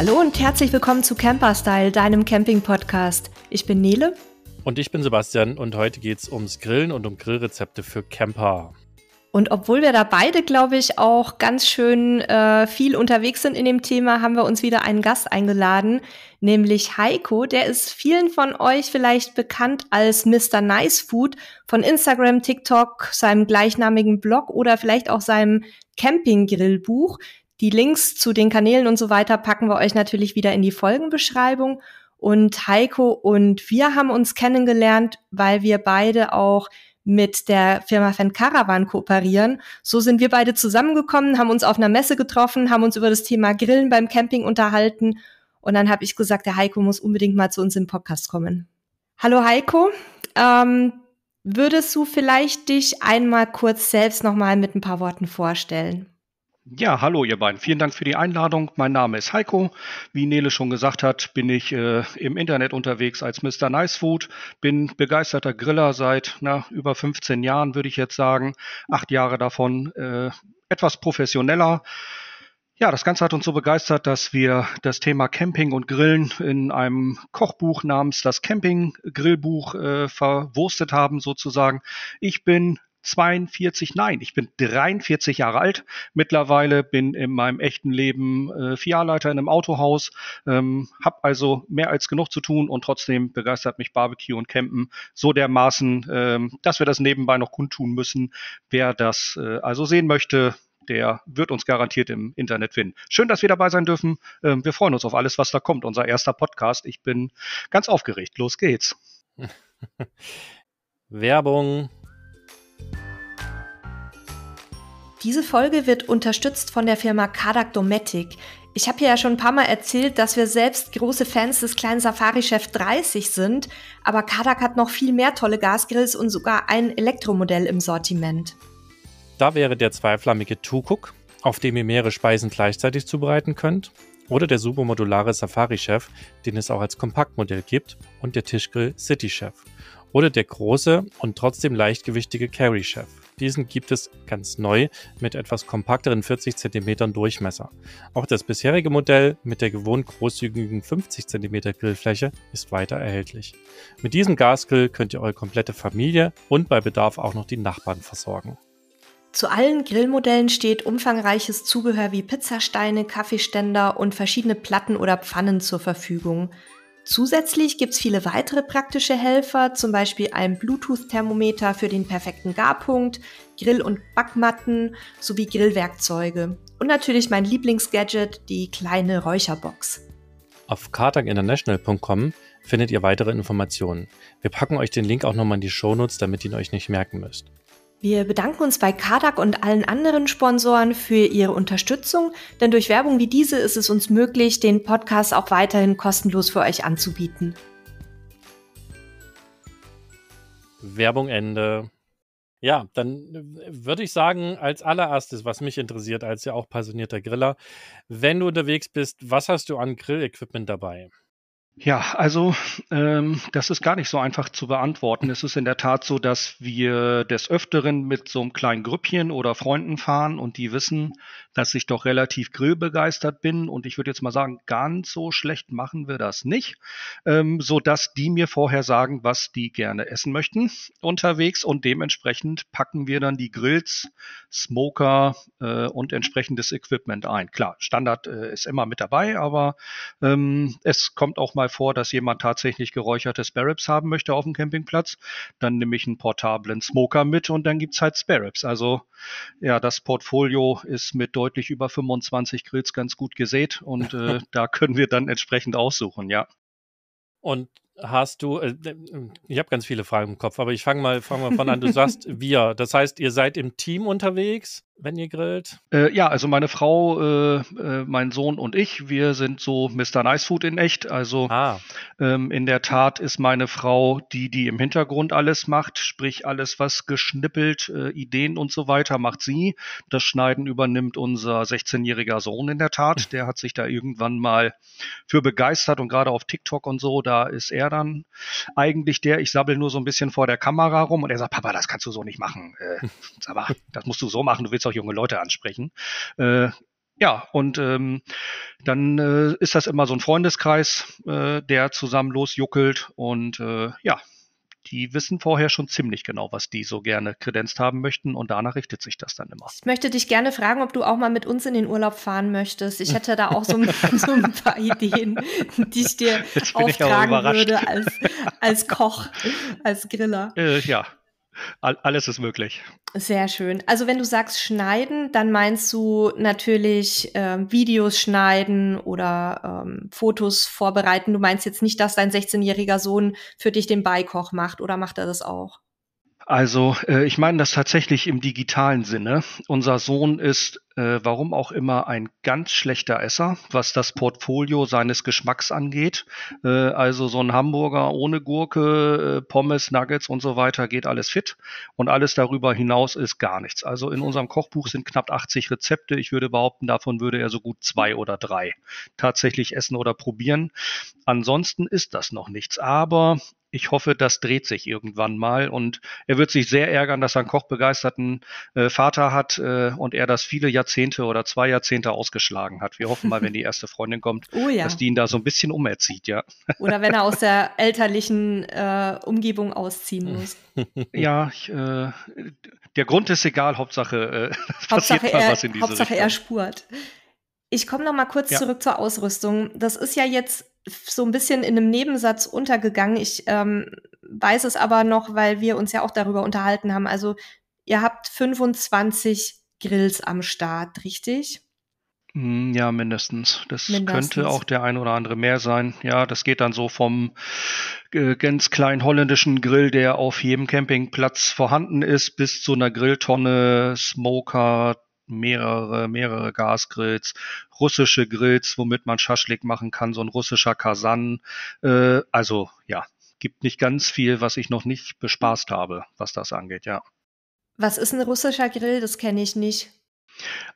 Hallo und herzlich willkommen zu Camper Style, deinem Camping-Podcast. Ich bin Nele. Und ich bin Sebastian und heute geht es ums Grillen und um Grillrezepte für Camper. Und obwohl wir da beide, glaube ich, auch ganz schön äh, viel unterwegs sind in dem Thema, haben wir uns wieder einen Gast eingeladen, nämlich Heiko. Der ist vielen von euch vielleicht bekannt als Mr. Nice Food von Instagram, TikTok, seinem gleichnamigen Blog oder vielleicht auch seinem Camping-Grillbuch. Die Links zu den Kanälen und so weiter packen wir euch natürlich wieder in die Folgenbeschreibung. Und Heiko und wir haben uns kennengelernt, weil wir beide auch mit der Firma Fan Caravan kooperieren. So sind wir beide zusammengekommen, haben uns auf einer Messe getroffen, haben uns über das Thema Grillen beim Camping unterhalten. Und dann habe ich gesagt, der Heiko muss unbedingt mal zu uns im Podcast kommen. Hallo Heiko, ähm, würdest du vielleicht dich einmal kurz selbst nochmal mit ein paar Worten vorstellen? Ja, hallo ihr beiden. Vielen Dank für die Einladung. Mein Name ist Heiko. Wie Nele schon gesagt hat, bin ich äh, im Internet unterwegs als Mr. Nicefood. Bin begeisterter Griller seit na, über 15 Jahren, würde ich jetzt sagen. Acht Jahre davon äh, etwas professioneller. Ja, das Ganze hat uns so begeistert, dass wir das Thema Camping und Grillen in einem Kochbuch namens das Camping-Grillbuch äh, verwurstet haben, sozusagen. Ich bin 42, nein, ich bin 43 Jahre alt mittlerweile, bin in meinem echten Leben äh, Filialleiter in einem Autohaus, ähm, habe also mehr als genug zu tun und trotzdem begeistert mich Barbecue und Campen so dermaßen, ähm, dass wir das nebenbei noch kundtun müssen. Wer das äh, also sehen möchte, der wird uns garantiert im Internet finden. Schön, dass wir dabei sein dürfen. Ähm, wir freuen uns auf alles, was da kommt. Unser erster Podcast. Ich bin ganz aufgeregt. Los geht's. Werbung. Diese Folge wird unterstützt von der Firma Kadak Dometic. Ich habe ja schon ein paar Mal erzählt, dass wir selbst große Fans des kleinen Safari Chef 30 sind, aber Kadak hat noch viel mehr tolle Gasgrills und sogar ein Elektromodell im Sortiment. Da wäre der zweiflammige Tukuk, auf dem ihr mehrere Speisen gleichzeitig zubereiten könnt, oder der supermodulare Safari Chef, den es auch als Kompaktmodell gibt, und der Tischgrill City Chef, oder der große und trotzdem leichtgewichtige Carry Chef. Diesen gibt es ganz neu mit etwas kompakteren 40 cm Durchmesser. Auch das bisherige Modell mit der gewohnt großzügigen 50 cm Grillfläche ist weiter erhältlich. Mit diesem Gasgrill könnt ihr eure komplette Familie und bei Bedarf auch noch die Nachbarn versorgen. Zu allen Grillmodellen steht umfangreiches Zubehör wie Pizzasteine, Kaffeeständer und verschiedene Platten oder Pfannen zur Verfügung. Zusätzlich gibt es viele weitere praktische Helfer, zum Beispiel ein Bluetooth-Thermometer für den perfekten Garpunkt, Grill- und Backmatten sowie Grillwerkzeuge. Und natürlich mein Lieblingsgadget, die kleine Räucherbox. Auf kartaginternational.com findet ihr weitere Informationen. Wir packen euch den Link auch nochmal in die Shownotes, damit ihr ihn euch nicht merken müsst. Wir bedanken uns bei Kadak und allen anderen Sponsoren für ihre Unterstützung, denn durch Werbung wie diese ist es uns möglich, den Podcast auch weiterhin kostenlos für euch anzubieten. Werbung Ende. Ja, dann würde ich sagen, als allererstes, was mich interessiert, als ja auch passionierter Griller, wenn du unterwegs bist, was hast du an Grillequipment dabei? Ja, also ähm, das ist gar nicht so einfach zu beantworten. Es ist in der Tat so, dass wir des Öfteren mit so einem kleinen Grüppchen oder Freunden fahren und die wissen, dass ich doch relativ grillbegeistert bin. Und ich würde jetzt mal sagen, ganz so schlecht machen wir das nicht, ähm, sodass die mir vorher sagen, was die gerne essen möchten unterwegs. Und dementsprechend packen wir dann die Grills, Smoker äh, und entsprechendes Equipment ein. Klar, Standard äh, ist immer mit dabei, aber ähm, es kommt auch mal vor, dass jemand tatsächlich geräucherte Sparrows haben möchte auf dem Campingplatz. Dann nehme ich einen portablen Smoker mit und dann gibt es halt Sparrows. Also ja, das Portfolio ist mit deutlich über 25 Grills ganz gut gesät und äh, da können wir dann entsprechend aussuchen, ja. Und hast du, äh, ich habe ganz viele Fragen im Kopf, aber ich fange mal, fang mal von an. Du sagst wir, das heißt, ihr seid im Team unterwegs wenn ihr grillt? Äh, ja, also meine Frau, äh, äh, mein Sohn und ich, wir sind so Mr. Nice Food in echt. Also ah. ähm, in der Tat ist meine Frau die, die im Hintergrund alles macht, sprich alles, was geschnippelt, äh, Ideen und so weiter, macht sie. Das Schneiden übernimmt unser 16-jähriger Sohn in der Tat. Der hat sich da irgendwann mal für begeistert und gerade auf TikTok und so, da ist er dann eigentlich der, ich sabbel nur so ein bisschen vor der Kamera rum und er sagt, Papa, das kannst du so nicht machen. Äh, aber das musst du so machen, du willst doch auch junge Leute ansprechen. Äh, ja, und ähm, dann äh, ist das immer so ein Freundeskreis, äh, der zusammen losjuckelt und äh, ja, die wissen vorher schon ziemlich genau, was die so gerne kredenzt haben möchten und danach richtet sich das dann immer. Ich möchte dich gerne fragen, ob du auch mal mit uns in den Urlaub fahren möchtest. Ich hätte da auch so, ein, so ein paar Ideen, die ich dir auftragen ich würde als, als Koch, als Griller. Äh, ja, alles ist möglich. Sehr schön. Also wenn du sagst schneiden, dann meinst du natürlich ähm, Videos schneiden oder ähm, Fotos vorbereiten. Du meinst jetzt nicht, dass dein 16-jähriger Sohn für dich den Beikoch macht oder macht er das auch? Also äh, ich meine das tatsächlich im digitalen Sinne. Unser Sohn ist, äh, warum auch immer, ein ganz schlechter Esser, was das Portfolio seines Geschmacks angeht. Äh, also so ein Hamburger ohne Gurke, äh, Pommes, Nuggets und so weiter geht alles fit. Und alles darüber hinaus ist gar nichts. Also in unserem Kochbuch sind knapp 80 Rezepte. Ich würde behaupten, davon würde er so gut zwei oder drei tatsächlich essen oder probieren. Ansonsten ist das noch nichts. Aber ich hoffe, das dreht sich irgendwann mal. Und er wird sich sehr ärgern, dass er einen kochbegeisterten äh, Vater hat äh, und er das viele Jahrzehnte oder zwei Jahrzehnte ausgeschlagen hat. Wir hoffen mal, wenn die erste Freundin kommt, oh, ja. dass die ihn da so ein bisschen umerzieht, ja. Oder wenn er aus der elterlichen äh, Umgebung ausziehen muss. Ja, ich, äh, der Grund ist egal, Hauptsache, äh, Hauptsache er, Hauptsache Richtung. er spurt. Ich komme noch mal kurz ja. zurück zur Ausrüstung. Das ist ja jetzt so ein bisschen in einem Nebensatz untergegangen. Ich ähm, weiß es aber noch, weil wir uns ja auch darüber unterhalten haben. Also ihr habt 25 Grills am Start, richtig? Hm, ja, mindestens. Das mindestens. könnte auch der ein oder andere mehr sein. Ja, das geht dann so vom äh, ganz kleinen holländischen Grill, der auf jedem Campingplatz vorhanden ist, bis zu einer Grilltonne, Smoker, mehrere, mehrere Gasgrills, russische Grills, womit man Schaschlik machen kann, so ein russischer Kasan. Äh, also ja, gibt nicht ganz viel, was ich noch nicht bespaßt habe, was das angeht, ja. Was ist ein russischer Grill? Das kenne ich nicht.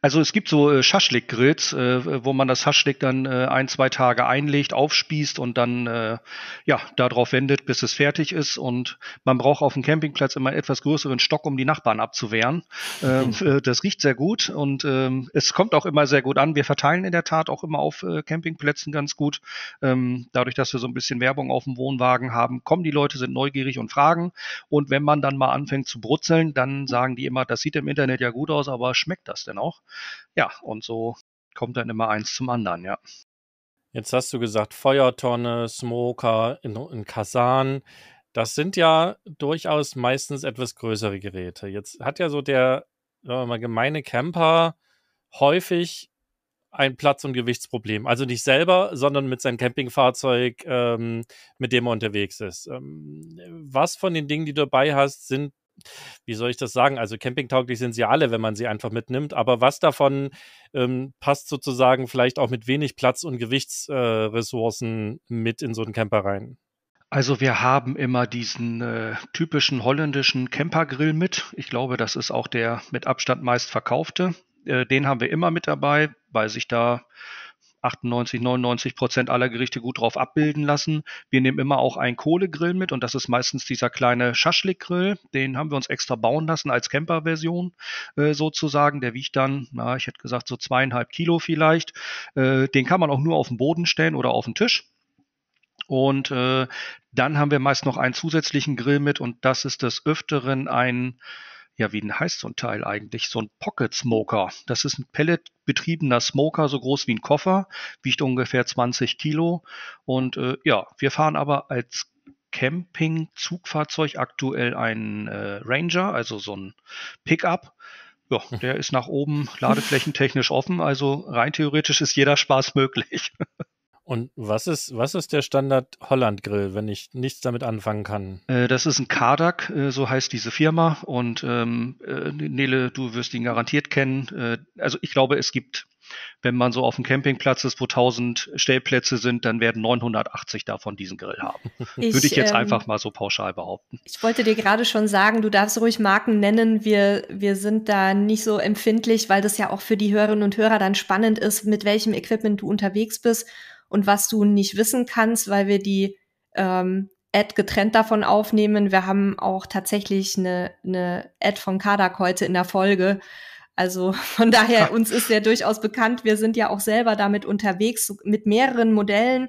Also es gibt so äh, Schaschlik-Grills, äh, wo man das Schaschlik dann äh, ein, zwei Tage einlegt, aufspießt und dann äh, ja, darauf wendet, bis es fertig ist. Und man braucht auf dem Campingplatz immer einen etwas größeren Stock, um die Nachbarn abzuwehren. Ähm, mhm. Äh, das riecht sehr gut und ähm, es kommt auch immer sehr gut an. Wir verteilen in der Tat auch immer auf äh, Campingplätzen ganz gut. Ähm, dadurch, dass wir so ein bisschen Werbung auf dem Wohnwagen haben, kommen die Leute, sind neugierig und fragen. Und wenn man dann mal anfängt zu brutzeln, dann sagen die immer, das sieht im Internet ja gut aus, aber schmeckt das? denn auch? Ja, und so kommt dann immer eins zum anderen, ja. Jetzt hast du gesagt, Feuertonne, Smoker in, in Kasan. Das sind ja durchaus meistens etwas größere Geräte. Jetzt hat ja so der mal, gemeine Camper häufig ein Platz- und Gewichtsproblem. Also nicht selber, sondern mit seinem Campingfahrzeug, ähm, mit dem er unterwegs ist. Ähm, was von den Dingen, die du dabei hast, sind wie soll ich das sagen? Also campingtauglich sind sie alle, wenn man sie einfach mitnimmt. Aber was davon ähm, passt sozusagen vielleicht auch mit wenig Platz und Gewichtsressourcen äh, mit in so einen Camper rein? Also wir haben immer diesen äh, typischen holländischen Campergrill mit. Ich glaube, das ist auch der mit Abstand meist verkaufte. Äh, den haben wir immer mit dabei, weil sich da 98, 99 Prozent aller Gerichte gut drauf abbilden lassen. Wir nehmen immer auch einen Kohlegrill mit und das ist meistens dieser kleine Schaschlik-Grill. Den haben wir uns extra bauen lassen als Camper-Version äh, sozusagen. Der wiegt dann, na, ich hätte gesagt, so zweieinhalb Kilo vielleicht. Äh, den kann man auch nur auf den Boden stellen oder auf den Tisch. Und äh, dann haben wir meist noch einen zusätzlichen Grill mit und das ist des Öfteren ein ja, wie denn heißt so ein Teil eigentlich? So ein Pocket Smoker. Das ist ein pelletbetriebener Smoker, so groß wie ein Koffer, wiegt ungefähr 20 Kilo. Und äh, ja, wir fahren aber als Camping-Zugfahrzeug aktuell einen äh, Ranger, also so ein Pickup. Ja, hm. der ist nach oben ladeflächentechnisch offen, also rein theoretisch ist jeder Spaß möglich. Und was ist, was ist der Standard Holland Grill, wenn ich nichts damit anfangen kann? Äh, das ist ein Kardak, äh, so heißt diese Firma. Und ähm, äh, Nele, du wirst ihn garantiert kennen. Äh, also ich glaube, es gibt, wenn man so auf dem Campingplatz ist, wo 1000 Stellplätze sind, dann werden 980 davon diesen Grill haben. Ich, Würde ich jetzt ähm, einfach mal so pauschal behaupten. Ich wollte dir gerade schon sagen, du darfst ruhig Marken nennen. Wir, wir sind da nicht so empfindlich, weil das ja auch für die Hörerinnen und Hörer dann spannend ist, mit welchem Equipment du unterwegs bist und was du nicht wissen kannst, weil wir die ähm, Ad getrennt davon aufnehmen. Wir haben auch tatsächlich eine, eine Ad von Kadak heute in der Folge. Also von daher, uns ist ja durchaus bekannt, wir sind ja auch selber damit unterwegs mit mehreren Modellen,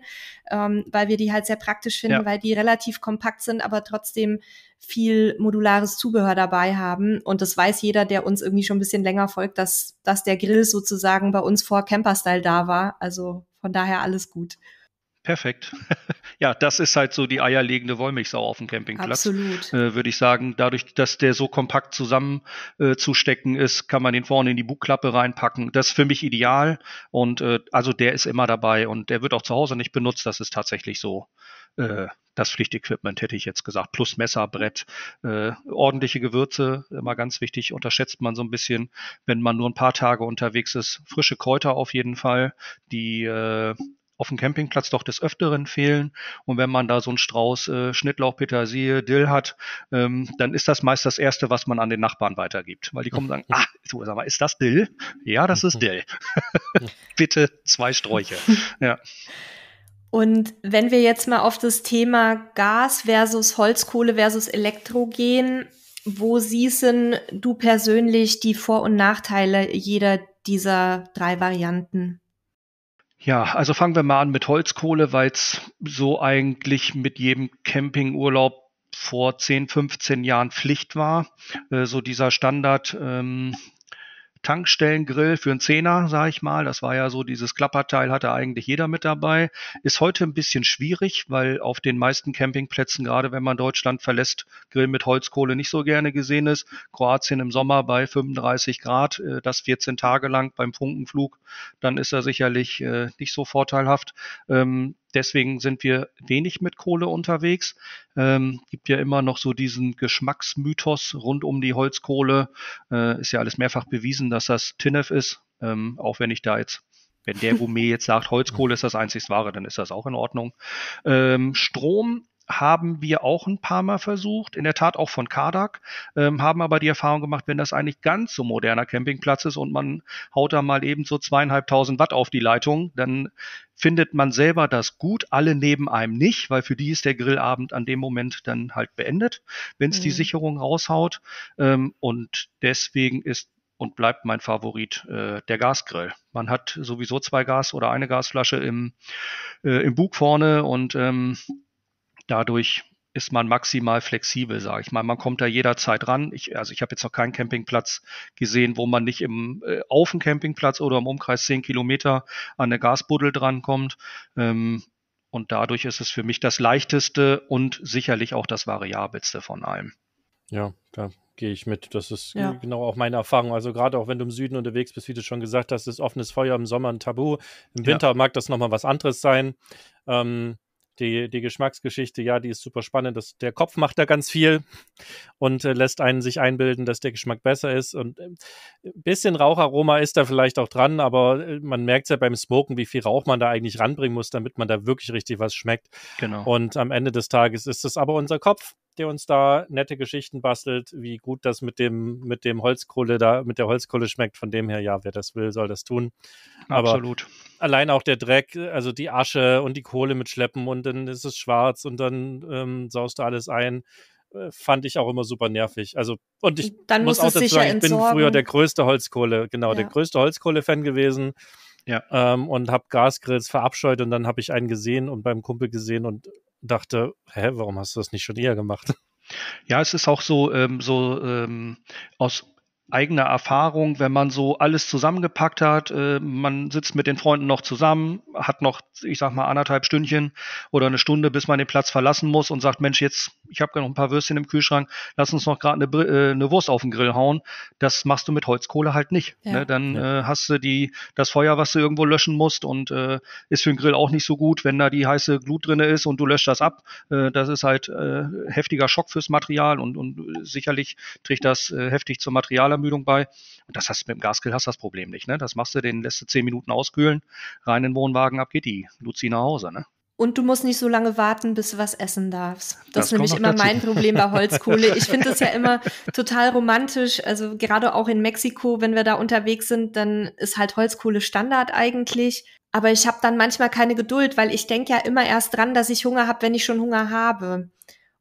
ähm, weil wir die halt sehr praktisch finden, ja. weil die relativ kompakt sind, aber trotzdem viel modulares Zubehör dabei haben. Und das weiß jeder, der uns irgendwie schon ein bisschen länger folgt, dass, dass der Grill sozusagen bei uns vor Camperstyle da war. Also von daher alles gut. Perfekt. Ja, das ist halt so die eierlegende Wollmilchsau auf dem Campingplatz. Absolut. Äh, Würde ich sagen, dadurch, dass der so kompakt zusammenzustecken äh, ist, kann man den vorne in die Bugklappe reinpacken. Das ist für mich ideal. Und äh, also der ist immer dabei und der wird auch zu Hause nicht benutzt. Das ist tatsächlich so. Äh, das Pflichtequipment, hätte ich jetzt gesagt, plus Messer, Brett, äh, ordentliche Gewürze, immer ganz wichtig, unterschätzt man so ein bisschen, wenn man nur ein paar Tage unterwegs ist. Frische Kräuter auf jeden Fall, die äh, auf dem Campingplatz doch des Öfteren fehlen. Und wenn man da so einen Strauß äh, Schnittlauch, Petersilie, Dill hat, ähm, dann ist das meist das Erste, was man an den Nachbarn weitergibt. Weil die kommen und sagen, ah, so, sag mal, ist das Dill? Ja, das ist Dill. Bitte zwei Sträuche. Ja. Und wenn wir jetzt mal auf das Thema Gas versus Holzkohle versus Elektro gehen, wo siehst du persönlich die Vor- und Nachteile jeder dieser drei Varianten? Ja, also fangen wir mal an mit Holzkohle, weil es so eigentlich mit jedem Campingurlaub vor 10, 15 Jahren Pflicht war. Äh, so dieser Standard, ähm, Tankstellengrill für einen Zehner, sage ich mal. Das war ja so, dieses Klapperteil hatte eigentlich jeder mit dabei. Ist heute ein bisschen schwierig, weil auf den meisten Campingplätzen, gerade wenn man Deutschland verlässt, Grill mit Holzkohle nicht so gerne gesehen ist. Kroatien im Sommer bei 35 Grad, äh, das 14 Tage lang beim Funkenflug, dann ist er sicherlich äh, nicht so vorteilhaft. Ähm, Deswegen sind wir wenig mit Kohle unterwegs. Ähm, gibt ja immer noch so diesen Geschmacksmythos rund um die Holzkohle. Äh, ist ja alles mehrfach bewiesen, dass das Tinef ist. Ähm, auch wenn ich da jetzt wenn der Gourmet jetzt sagt, Holzkohle ist das einzig Wahre, dann ist das auch in Ordnung. Ähm, Strom haben wir auch ein paar Mal versucht, in der Tat auch von Kardak, ähm, haben aber die Erfahrung gemacht, wenn das eigentlich ganz so moderner Campingplatz ist und man haut da mal eben so zweieinhalbtausend Watt auf die Leitung, dann findet man selber das gut, alle neben einem nicht, weil für die ist der Grillabend an dem Moment dann halt beendet, wenn es mhm. die Sicherung raushaut. Ähm, und deswegen ist und bleibt mein Favorit äh, der Gasgrill. Man hat sowieso zwei Gas oder eine Gasflasche im, äh, im Bug vorne und ähm, dadurch ist man maximal flexibel, sage ich mal. Man kommt da jederzeit ran. Ich, also ich habe jetzt noch keinen Campingplatz gesehen, wo man nicht im, äh, auf dem Campingplatz oder im Umkreis zehn Kilometer an der Gasbuddel drankommt. Ähm, und dadurch ist es für mich das leichteste und sicherlich auch das variabelste von allem. Ja, da gehe ich mit. Das ist ja. genau auch meine Erfahrung. Also gerade auch wenn du im Süden unterwegs bist, wie du schon gesagt hast, ist offenes Feuer im Sommer ein Tabu. Im Winter ja. mag das nochmal was anderes sein. Ähm, die, die Geschmacksgeschichte, ja, die ist super spannend. Das, der Kopf macht da ganz viel und äh, lässt einen sich einbilden, dass der Geschmack besser ist. Und äh, ein bisschen Raucharoma ist da vielleicht auch dran, aber äh, man merkt ja beim Smoken, wie viel Rauch man da eigentlich ranbringen muss, damit man da wirklich richtig was schmeckt. Genau. Und am Ende des Tages ist es aber unser Kopf der uns da nette Geschichten bastelt, wie gut das mit dem, mit dem Holzkohle da, mit der Holzkohle schmeckt. Von dem her, ja, wer das will, soll das tun. Aber Absolut. Allein auch der Dreck, also die Asche und die Kohle mitschleppen und dann ist es schwarz und dann ähm, saust du alles ein äh, fand ich auch immer super nervig. Also, und ich Dann muss auch dazu sagen, ich bin früher der größte Holzkohle, genau, ja. der größte Holzkohle-Fan gewesen. Ja. Ähm, und habe Gasgrills verabscheut und dann habe ich einen gesehen und beim Kumpel gesehen und dachte, hä, warum hast du das nicht schon eher gemacht? Ja, es ist auch so, ähm, so ähm, aus eigener Erfahrung, wenn man so alles zusammengepackt hat, äh, man sitzt mit den Freunden noch zusammen, hat noch, ich sag mal, anderthalb Stündchen oder eine Stunde, bis man den Platz verlassen muss und sagt, Mensch, jetzt, ich habe noch ein paar Würstchen im Kühlschrank, lass uns noch gerade eine, äh, eine, Wurst auf den Grill hauen. Das machst du mit Holzkohle halt nicht. Ja. Ne? Dann ja. Äh, hast du die, das Feuer, was du irgendwo löschen musst und ist für den Grill auch nicht so gut, wenn da die heiße Glut drin ist und du löscht das ab. das ist halt heftiger Schock fürs Material und, und sicherlich trägt das heftig zur Material Maximalermüdung bei. Und das hast du mit dem Gasgrill hast das Problem nicht. Ne? Das machst du, den lässt du zehn Minuten auskühlen, rein in den Wohnwagen, ab geht die Luzi nach Hause. Ne? Und du musst nicht so lange warten, bis du was essen darfst. Das, das ist nämlich immer dazu. mein Problem bei Holzkohle. Ich finde das ja immer total romantisch. Also gerade auch in Mexiko, wenn wir da unterwegs sind, dann ist halt Holzkohle Standard eigentlich. Aber ich habe dann manchmal keine Geduld, weil ich denke ja immer erst dran, dass ich Hunger habe, wenn ich schon Hunger habe.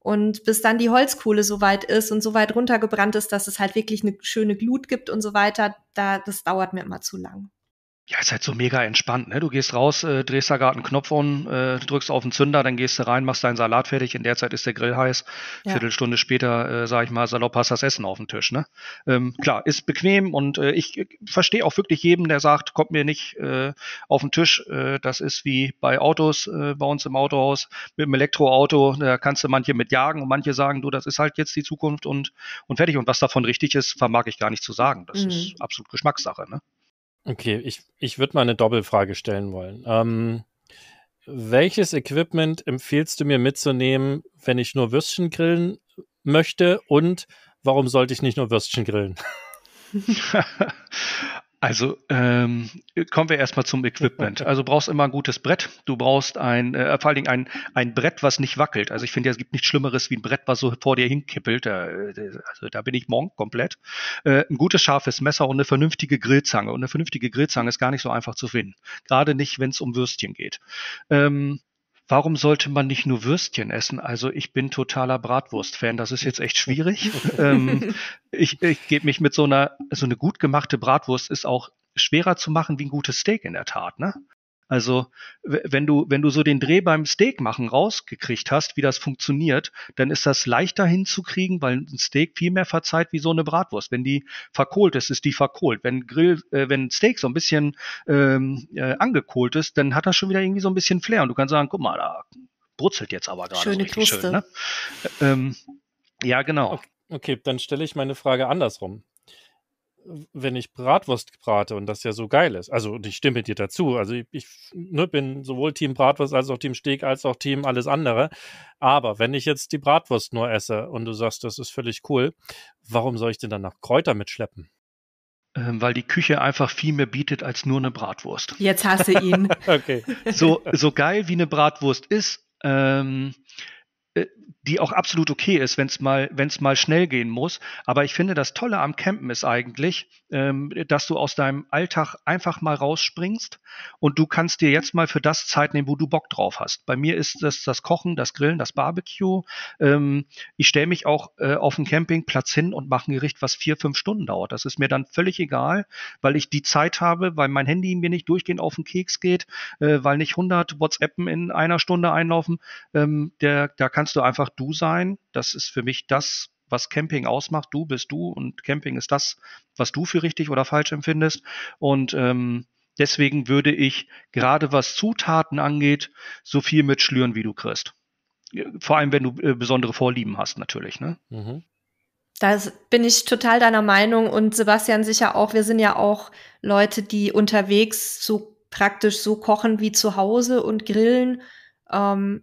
Und bis dann die Holzkohle so weit ist und so weit runtergebrannt ist, dass es halt wirklich eine schöne Glut gibt und so weiter, da, das dauert mir immer zu lang. Ja, ist halt so mega entspannt. Ne? Du gehst raus, äh, drehst da gerade einen Knopf um, äh, drückst auf den Zünder, dann gehst du rein, machst deinen Salat fertig. In der Zeit ist der Grill heiß. Ja. Viertelstunde später, äh, sag ich mal, salopp hast das Essen auf den Tisch. Ne? Ähm, klar, ist bequem und äh, ich, ich verstehe auch wirklich jeden, der sagt, kommt mir nicht äh, auf den Tisch. Äh, das ist wie bei Autos äh, bei uns im Autohaus mit dem Elektroauto. Da kannst du manche mit jagen und manche sagen, du, das ist halt jetzt die Zukunft und, und fertig. Und was davon richtig ist, vermag ich gar nicht zu sagen. Das mhm. ist absolut Geschmackssache. Ne? Okay, ich, ich würde mal eine Doppelfrage stellen wollen. Ähm, welches Equipment empfiehlst du mir mitzunehmen, wenn ich nur Würstchen grillen möchte? Und warum sollte ich nicht nur Würstchen grillen? Also ähm, kommen wir erstmal zum Equipment. Also brauchst immer ein gutes Brett. Du brauchst ein, äh, vor allen Dingen ein, ein Brett, was nicht wackelt. Also ich finde, es gibt nichts Schlimmeres wie ein Brett, was so vor dir hinkippelt. Da, äh, also da bin ich monk komplett. Äh, ein gutes scharfes Messer und eine vernünftige Grillzange. Und eine vernünftige Grillzange ist gar nicht so einfach zu finden. Gerade nicht, wenn es um Würstchen geht. Ähm, warum sollte man nicht nur Würstchen essen? Also ich bin totaler Bratwurst-Fan, das ist jetzt echt schwierig. ähm, ich ich gebe mich mit so einer, so eine gut gemachte Bratwurst ist auch schwerer zu machen wie ein gutes Steak in der Tat, ne? Also wenn du, wenn du so den Dreh beim Steak machen rausgekriegt hast, wie das funktioniert, dann ist das leichter hinzukriegen, weil ein Steak viel mehr verzeiht wie so eine Bratwurst. Wenn die verkohlt ist, ist die verkohlt. Wenn Grill, äh, wenn Steak so ein bisschen ähm, äh, angekohlt ist, dann hat das schon wieder irgendwie so ein bisschen Flair. Und du kannst sagen, guck mal, da brutzelt jetzt aber gerade Schöne so richtig Kruste. schön. Ne? Ähm, ja, genau. Okay, okay dann stelle ich meine Frage andersrum wenn ich Bratwurst brate und das ja so geil ist. Also, und ich stimme dir dazu. Also, ich, ich ne, bin sowohl Team Bratwurst als auch Team Steak als auch Team alles andere. Aber wenn ich jetzt die Bratwurst nur esse und du sagst, das ist völlig cool, warum soll ich denn dann nach Kräuter mitschleppen? Ähm, weil die Küche einfach viel mehr bietet als nur eine Bratwurst. Jetzt hasse ich ihn. okay. So, so geil wie eine Bratwurst ist, ähm, äh, die auch absolut okay ist, wenn es mal, wenn's mal schnell gehen muss. Aber ich finde, das Tolle am Campen ist eigentlich, ähm, dass du aus deinem Alltag einfach mal rausspringst und du kannst dir jetzt mal für das Zeit nehmen, wo du Bock drauf hast. Bei mir ist das das Kochen, das Grillen, das Barbecue. Ähm, ich stelle mich auch äh, auf einen Campingplatz hin und mache ein Gericht, was vier, fünf Stunden dauert. Das ist mir dann völlig egal, weil ich die Zeit habe, weil mein Handy mir nicht durchgehend auf den Keks geht, äh, weil nicht 100 WhatsAppen in einer Stunde einlaufen. Ähm, der, da kannst du einfach du sein. Das ist für mich das, was Camping ausmacht. Du bist du und Camping ist das, was du für richtig oder falsch empfindest. Und ähm, deswegen würde ich gerade was Zutaten angeht, so viel mitschlüren, wie du kriegst. Vor allem, wenn du äh, besondere Vorlieben hast, natürlich. Ne? Mhm. Da bin ich total deiner Meinung und Sebastian sicher auch. Wir sind ja auch Leute, die unterwegs so praktisch so kochen wie zu Hause und grillen. Ähm,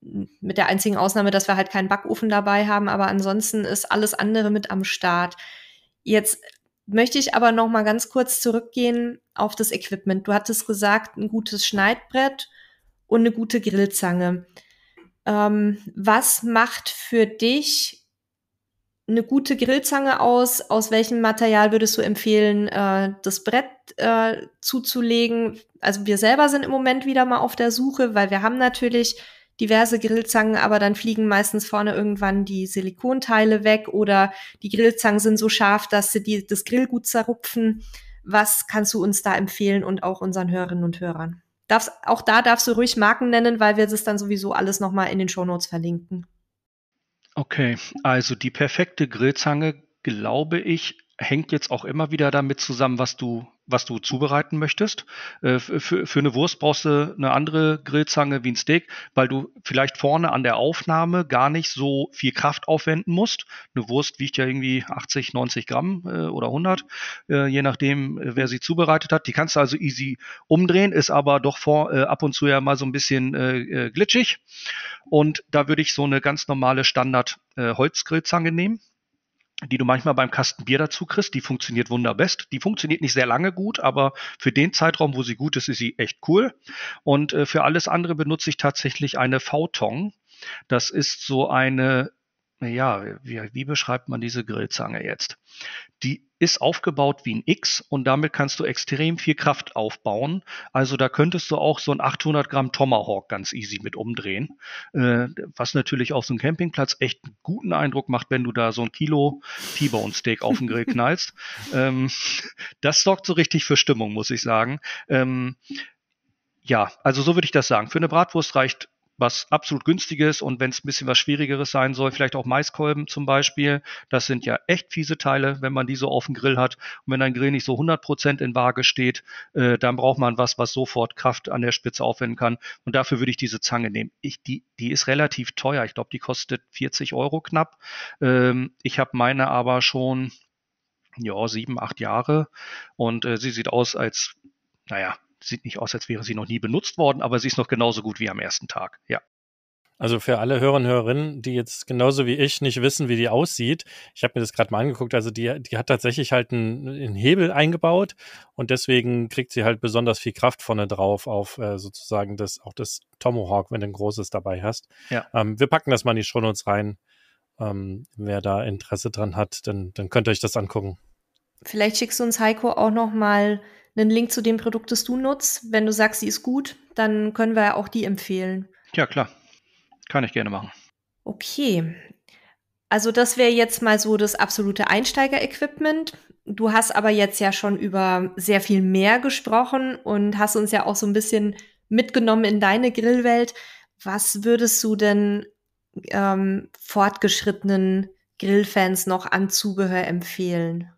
mit der einzigen Ausnahme, dass wir halt keinen Backofen dabei haben, aber ansonsten ist alles andere mit am Start. Jetzt möchte ich aber noch mal ganz kurz zurückgehen auf das Equipment. Du hattest gesagt, ein gutes Schneidbrett und eine gute Grillzange. Ähm, was macht für dich eine gute Grillzange aus? Aus welchem Material würdest du empfehlen, äh, das Brett äh, zuzulegen? Also wir selber sind im Moment wieder mal auf der Suche, weil wir haben natürlich diverse Grillzangen, aber dann fliegen meistens vorne irgendwann die Silikonteile weg oder die Grillzangen sind so scharf, dass sie die, das Grillgut zerrupfen. Was kannst du uns da empfehlen und auch unseren Hörerinnen und Hörern? Darfst, auch da darfst du ruhig Marken nennen, weil wir das dann sowieso alles nochmal in den Shownotes verlinken. Okay, also die perfekte Grillzange, glaube ich, hängt jetzt auch immer wieder damit zusammen, was du was du zubereiten möchtest. Äh, für, für eine Wurst brauchst du eine andere Grillzange wie ein Steak, weil du vielleicht vorne an der Aufnahme gar nicht so viel Kraft aufwenden musst. Eine Wurst wiegt ja irgendwie 80, 90 Gramm äh, oder 100, äh, je nachdem, äh, wer sie zubereitet hat. Die kannst du also easy umdrehen, ist aber doch vor, äh, ab und zu ja mal so ein bisschen äh, glitschig. Und da würde ich so eine ganz normale Standard-Holzgrillzange nehmen die du manchmal beim Kasten Bier dazu kriegst, die funktioniert wunderbest. Die funktioniert nicht sehr lange gut, aber für den Zeitraum, wo sie gut ist, ist sie echt cool. Und äh, für alles andere benutze ich tatsächlich eine V-Tong. Das ist so eine ja, wie, wie, beschreibt man diese Grillzange jetzt? Die ist aufgebaut wie ein X und damit kannst du extrem viel Kraft aufbauen. Also da könntest du auch so ein 800 Gramm Tomahawk ganz easy mit umdrehen, äh, was natürlich auf so einem Campingplatz echt einen guten Eindruck macht, wenn du da so ein Kilo T-Bone Steak auf den Grill knallst. Ähm, das sorgt so richtig für Stimmung, muss ich sagen. Ähm, ja, also so würde ich das sagen. Für eine Bratwurst reicht was absolut günstiges und wenn es ein bisschen was Schwierigeres sein soll, vielleicht auch Maiskolben zum Beispiel. Das sind ja echt fiese Teile, wenn man die so auf dem Grill hat. Und wenn ein Grill nicht so 100 Prozent in Waage steht, äh, dann braucht man was, was sofort Kraft an der Spitze aufwenden kann. Und dafür würde ich diese Zange nehmen. Ich, die, die ist relativ teuer. Ich glaube, die kostet 40 Euro knapp. Ähm, ich habe meine aber schon, ja, sieben, acht Jahre und äh, sie sieht aus als naja, sieht nicht aus, als wäre sie noch nie benutzt worden, aber sie ist noch genauso gut wie am ersten Tag, ja. Also für alle Hörer und Hörerinnen, die jetzt genauso wie ich nicht wissen, wie die aussieht, ich habe mir das gerade mal angeguckt, also die, die hat tatsächlich halt einen, einen, Hebel eingebaut und deswegen kriegt sie halt besonders viel Kraft vorne drauf auf äh, sozusagen das, auch das Tomahawk, wenn du ein großes dabei hast. Ja. Ähm, wir packen das mal in die Shownotes rein. Ähm, wer da Interesse dran hat, dann, dann könnt ihr euch das angucken. Vielleicht schickst du uns, Heiko, auch noch mal einen Link zu dem Produkt, das du nutzt. Wenn du sagst, sie ist gut, dann können wir auch die empfehlen. Ja, klar. Kann ich gerne machen. Okay. Also das wäre jetzt mal so das absolute Einsteiger-Equipment. Du hast aber jetzt ja schon über sehr viel mehr gesprochen und hast uns ja auch so ein bisschen mitgenommen in deine Grillwelt. Was würdest du denn ähm, fortgeschrittenen Grillfans noch an Zubehör empfehlen?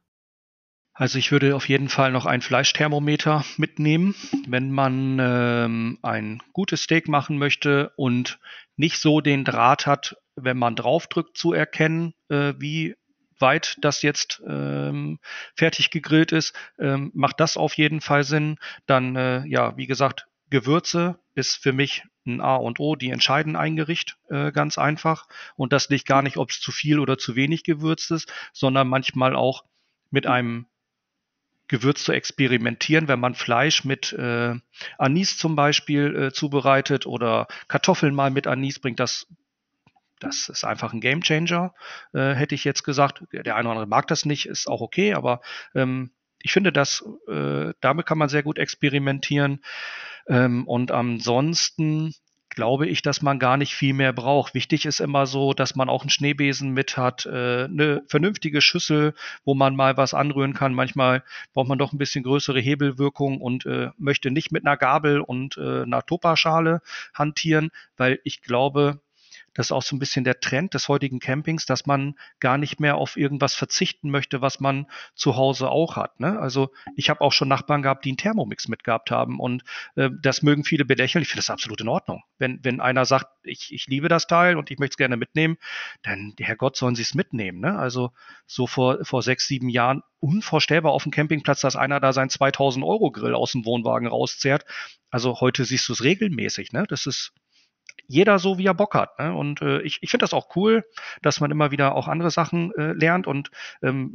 Also ich würde auf jeden Fall noch ein Fleischthermometer mitnehmen, wenn man ähm, ein gutes Steak machen möchte und nicht so den Draht hat, wenn man draufdrückt, zu erkennen, äh, wie weit das jetzt ähm, fertig gegrillt ist, ähm, macht das auf jeden Fall Sinn. Dann, äh, ja, wie gesagt, Gewürze ist für mich ein A und O, die entscheiden ein Gericht äh, ganz einfach. Und das liegt gar nicht, ob es zu viel oder zu wenig gewürzt ist, sondern manchmal auch mit einem Gewürz zu experimentieren, wenn man Fleisch mit äh, Anis zum Beispiel äh, zubereitet oder Kartoffeln mal mit Anis bringt, das das ist einfach ein Gamechanger, äh, hätte ich jetzt gesagt. Der eine oder andere mag das nicht, ist auch okay, aber ähm, ich finde, dass äh, damit kann man sehr gut experimentieren. Ähm, und ansonsten glaube ich, dass man gar nicht viel mehr braucht. Wichtig ist immer so, dass man auch einen Schneebesen mit hat, äh, eine vernünftige Schüssel, wo man mal was anrühren kann. Manchmal braucht man doch ein bisschen größere Hebelwirkung und äh, möchte nicht mit einer Gabel und äh, einer Tupperschale hantieren, weil ich glaube, das ist auch so ein bisschen der Trend des heutigen Campings, dass man gar nicht mehr auf irgendwas verzichten möchte, was man zu Hause auch hat. Ne? Also ich habe auch schon Nachbarn gehabt, die einen Thermomix mitgehabt haben und äh, das mögen viele belächeln. Ich finde das absolut in Ordnung. Wenn, wenn einer sagt, ich, ich liebe das Teil und ich möchte es gerne mitnehmen, dann, Herrgott, sollen sie es mitnehmen. Ne? Also so vor, vor sechs, sieben Jahren unvorstellbar auf dem Campingplatz, dass einer da seinen 2000 Euro Grill aus dem Wohnwagen rauszehrt. Also heute siehst du es regelmäßig. Ne? Das ist jeder so, wie er Bock hat. Ne? Und äh, ich, ich finde das auch cool, dass man immer wieder auch andere Sachen äh, lernt und ähm,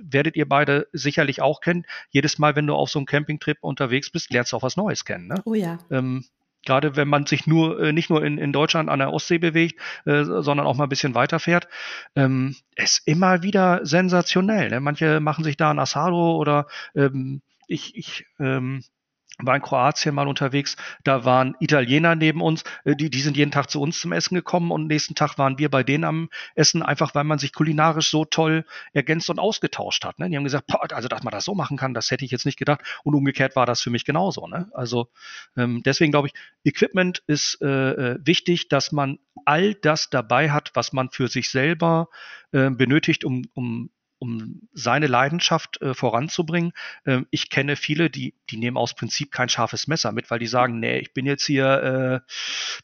werdet ihr beide sicherlich auch kennen. Jedes Mal, wenn du auf so einem Campingtrip unterwegs bist, lernst du auch was Neues kennen. Ne? Oh ja. Ähm, Gerade wenn man sich nur äh, nicht nur in, in Deutschland an der Ostsee bewegt, äh, sondern auch mal ein bisschen weiterfährt, ähm, ist immer wieder sensationell. Ne? Manche machen sich da ein Asado oder ähm, ich, ich ähm, war in Kroatien mal unterwegs, da waren Italiener neben uns, äh, die, die sind jeden Tag zu uns zum Essen gekommen und nächsten Tag waren wir bei denen am Essen, einfach weil man sich kulinarisch so toll ergänzt und ausgetauscht hat. Ne? Die haben gesagt, boah, also dass man das so machen kann, das hätte ich jetzt nicht gedacht und umgekehrt war das für mich genauso. Ne? Also ähm, deswegen glaube ich, Equipment ist äh, äh wichtig, dass man all das dabei hat, was man für sich selber äh, benötigt, um, um um seine Leidenschaft äh, voranzubringen. Ähm, ich kenne viele, die, die nehmen aus Prinzip kein scharfes Messer mit, weil die sagen, nee, ich bin jetzt hier, äh,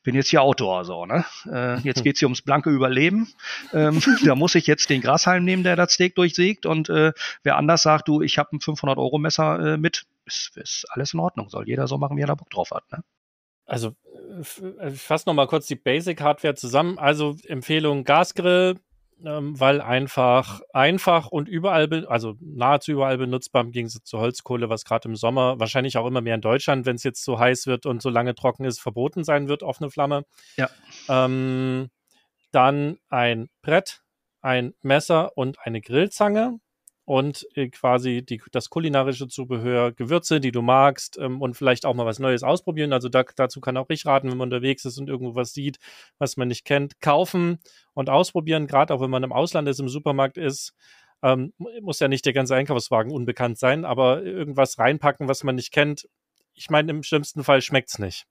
bin jetzt hier Autor, so, ne? Äh, jetzt geht's hier ums blanke Überleben. Ähm, da muss ich jetzt den Grashalm nehmen, der das Steak durchsägt und äh, wer anders sagt, du, ich habe ein 500-Euro-Messer äh, mit, ist, ist alles in Ordnung, soll jeder so machen, wie er da Bock drauf hat, ne? Also, ich äh, äh, fasse nochmal kurz die Basic-Hardware zusammen. Also, Empfehlung Gasgrill, ähm, weil einfach, einfach und überall, also nahezu überall benutzbar im Gegensatz zu Holzkohle, was gerade im Sommer, wahrscheinlich auch immer mehr in Deutschland, wenn es jetzt so heiß wird und so lange trocken ist, verboten sein wird, offene Flamme. Ja. Ähm, dann ein Brett, ein Messer und eine Grillzange und äh, quasi die, das kulinarische Zubehör, Gewürze, die du magst ähm, und vielleicht auch mal was Neues ausprobieren. Also da, dazu kann auch ich raten, wenn man unterwegs ist und irgendwo was sieht, was man nicht kennt, kaufen und ausprobieren. Gerade auch wenn man im Ausland ist, im Supermarkt ist, ähm, muss ja nicht der ganze Einkaufswagen unbekannt sein, aber irgendwas reinpacken, was man nicht kennt, ich meine, im schlimmsten Fall schmeckt es nicht.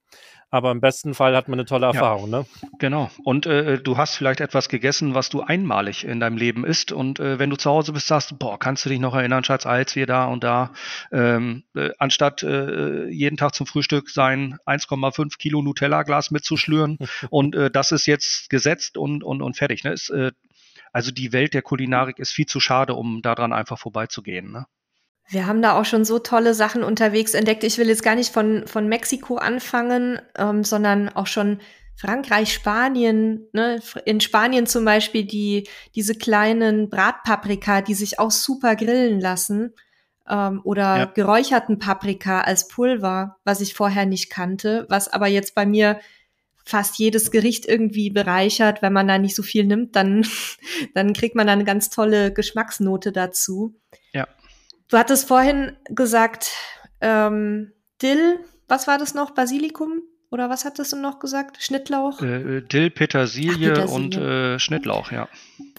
Aber im besten Fall hat man eine tolle Erfahrung, ja, ne? Genau. Und äh, äh, du hast vielleicht etwas gegessen, was du einmalig in deinem Leben isst. Und äh, wenn du zu Hause bist, sagst du, boah, kannst du dich noch erinnern, Schatz, als wir da und da, ähm, äh, anstatt äh, äh, jeden Tag zum Frühstück sein 1,5 Kilo Nutella-Glas mitzuschlüren. und das ist jetzt gesetzt und, und, und fertig. Ne? Ist, also die Welt der Kulinarik ist viel zu schade, um daran einfach vorbeizugehen. Ne? Wir haben da auch schon so tolle Sachen unterwegs entdeckt. Ich will jetzt gar nicht von, von Mexiko anfangen, ähm, sondern auch schon Frankreich, Spanien. Ne? In Spanien zum Beispiel die, diese kleinen Bratpaprika, die sich auch super grillen lassen. Ähm, oder ja. geräucherten Paprika als Pulver, was ich vorher nicht kannte, was aber jetzt bei mir fast jedes Gericht irgendwie bereichert. Wenn man da nicht so viel nimmt, dann, dann kriegt man da eine ganz tolle Geschmacksnote dazu. Ja. Du hattest vorhin gesagt, ähm, Dill, was war das noch? Basilikum? Oder was hattest du noch gesagt? Schnittlauch? Äh, äh, Dill, Petersilie, Ach, Petersilie. und äh, Schnittlauch, ja.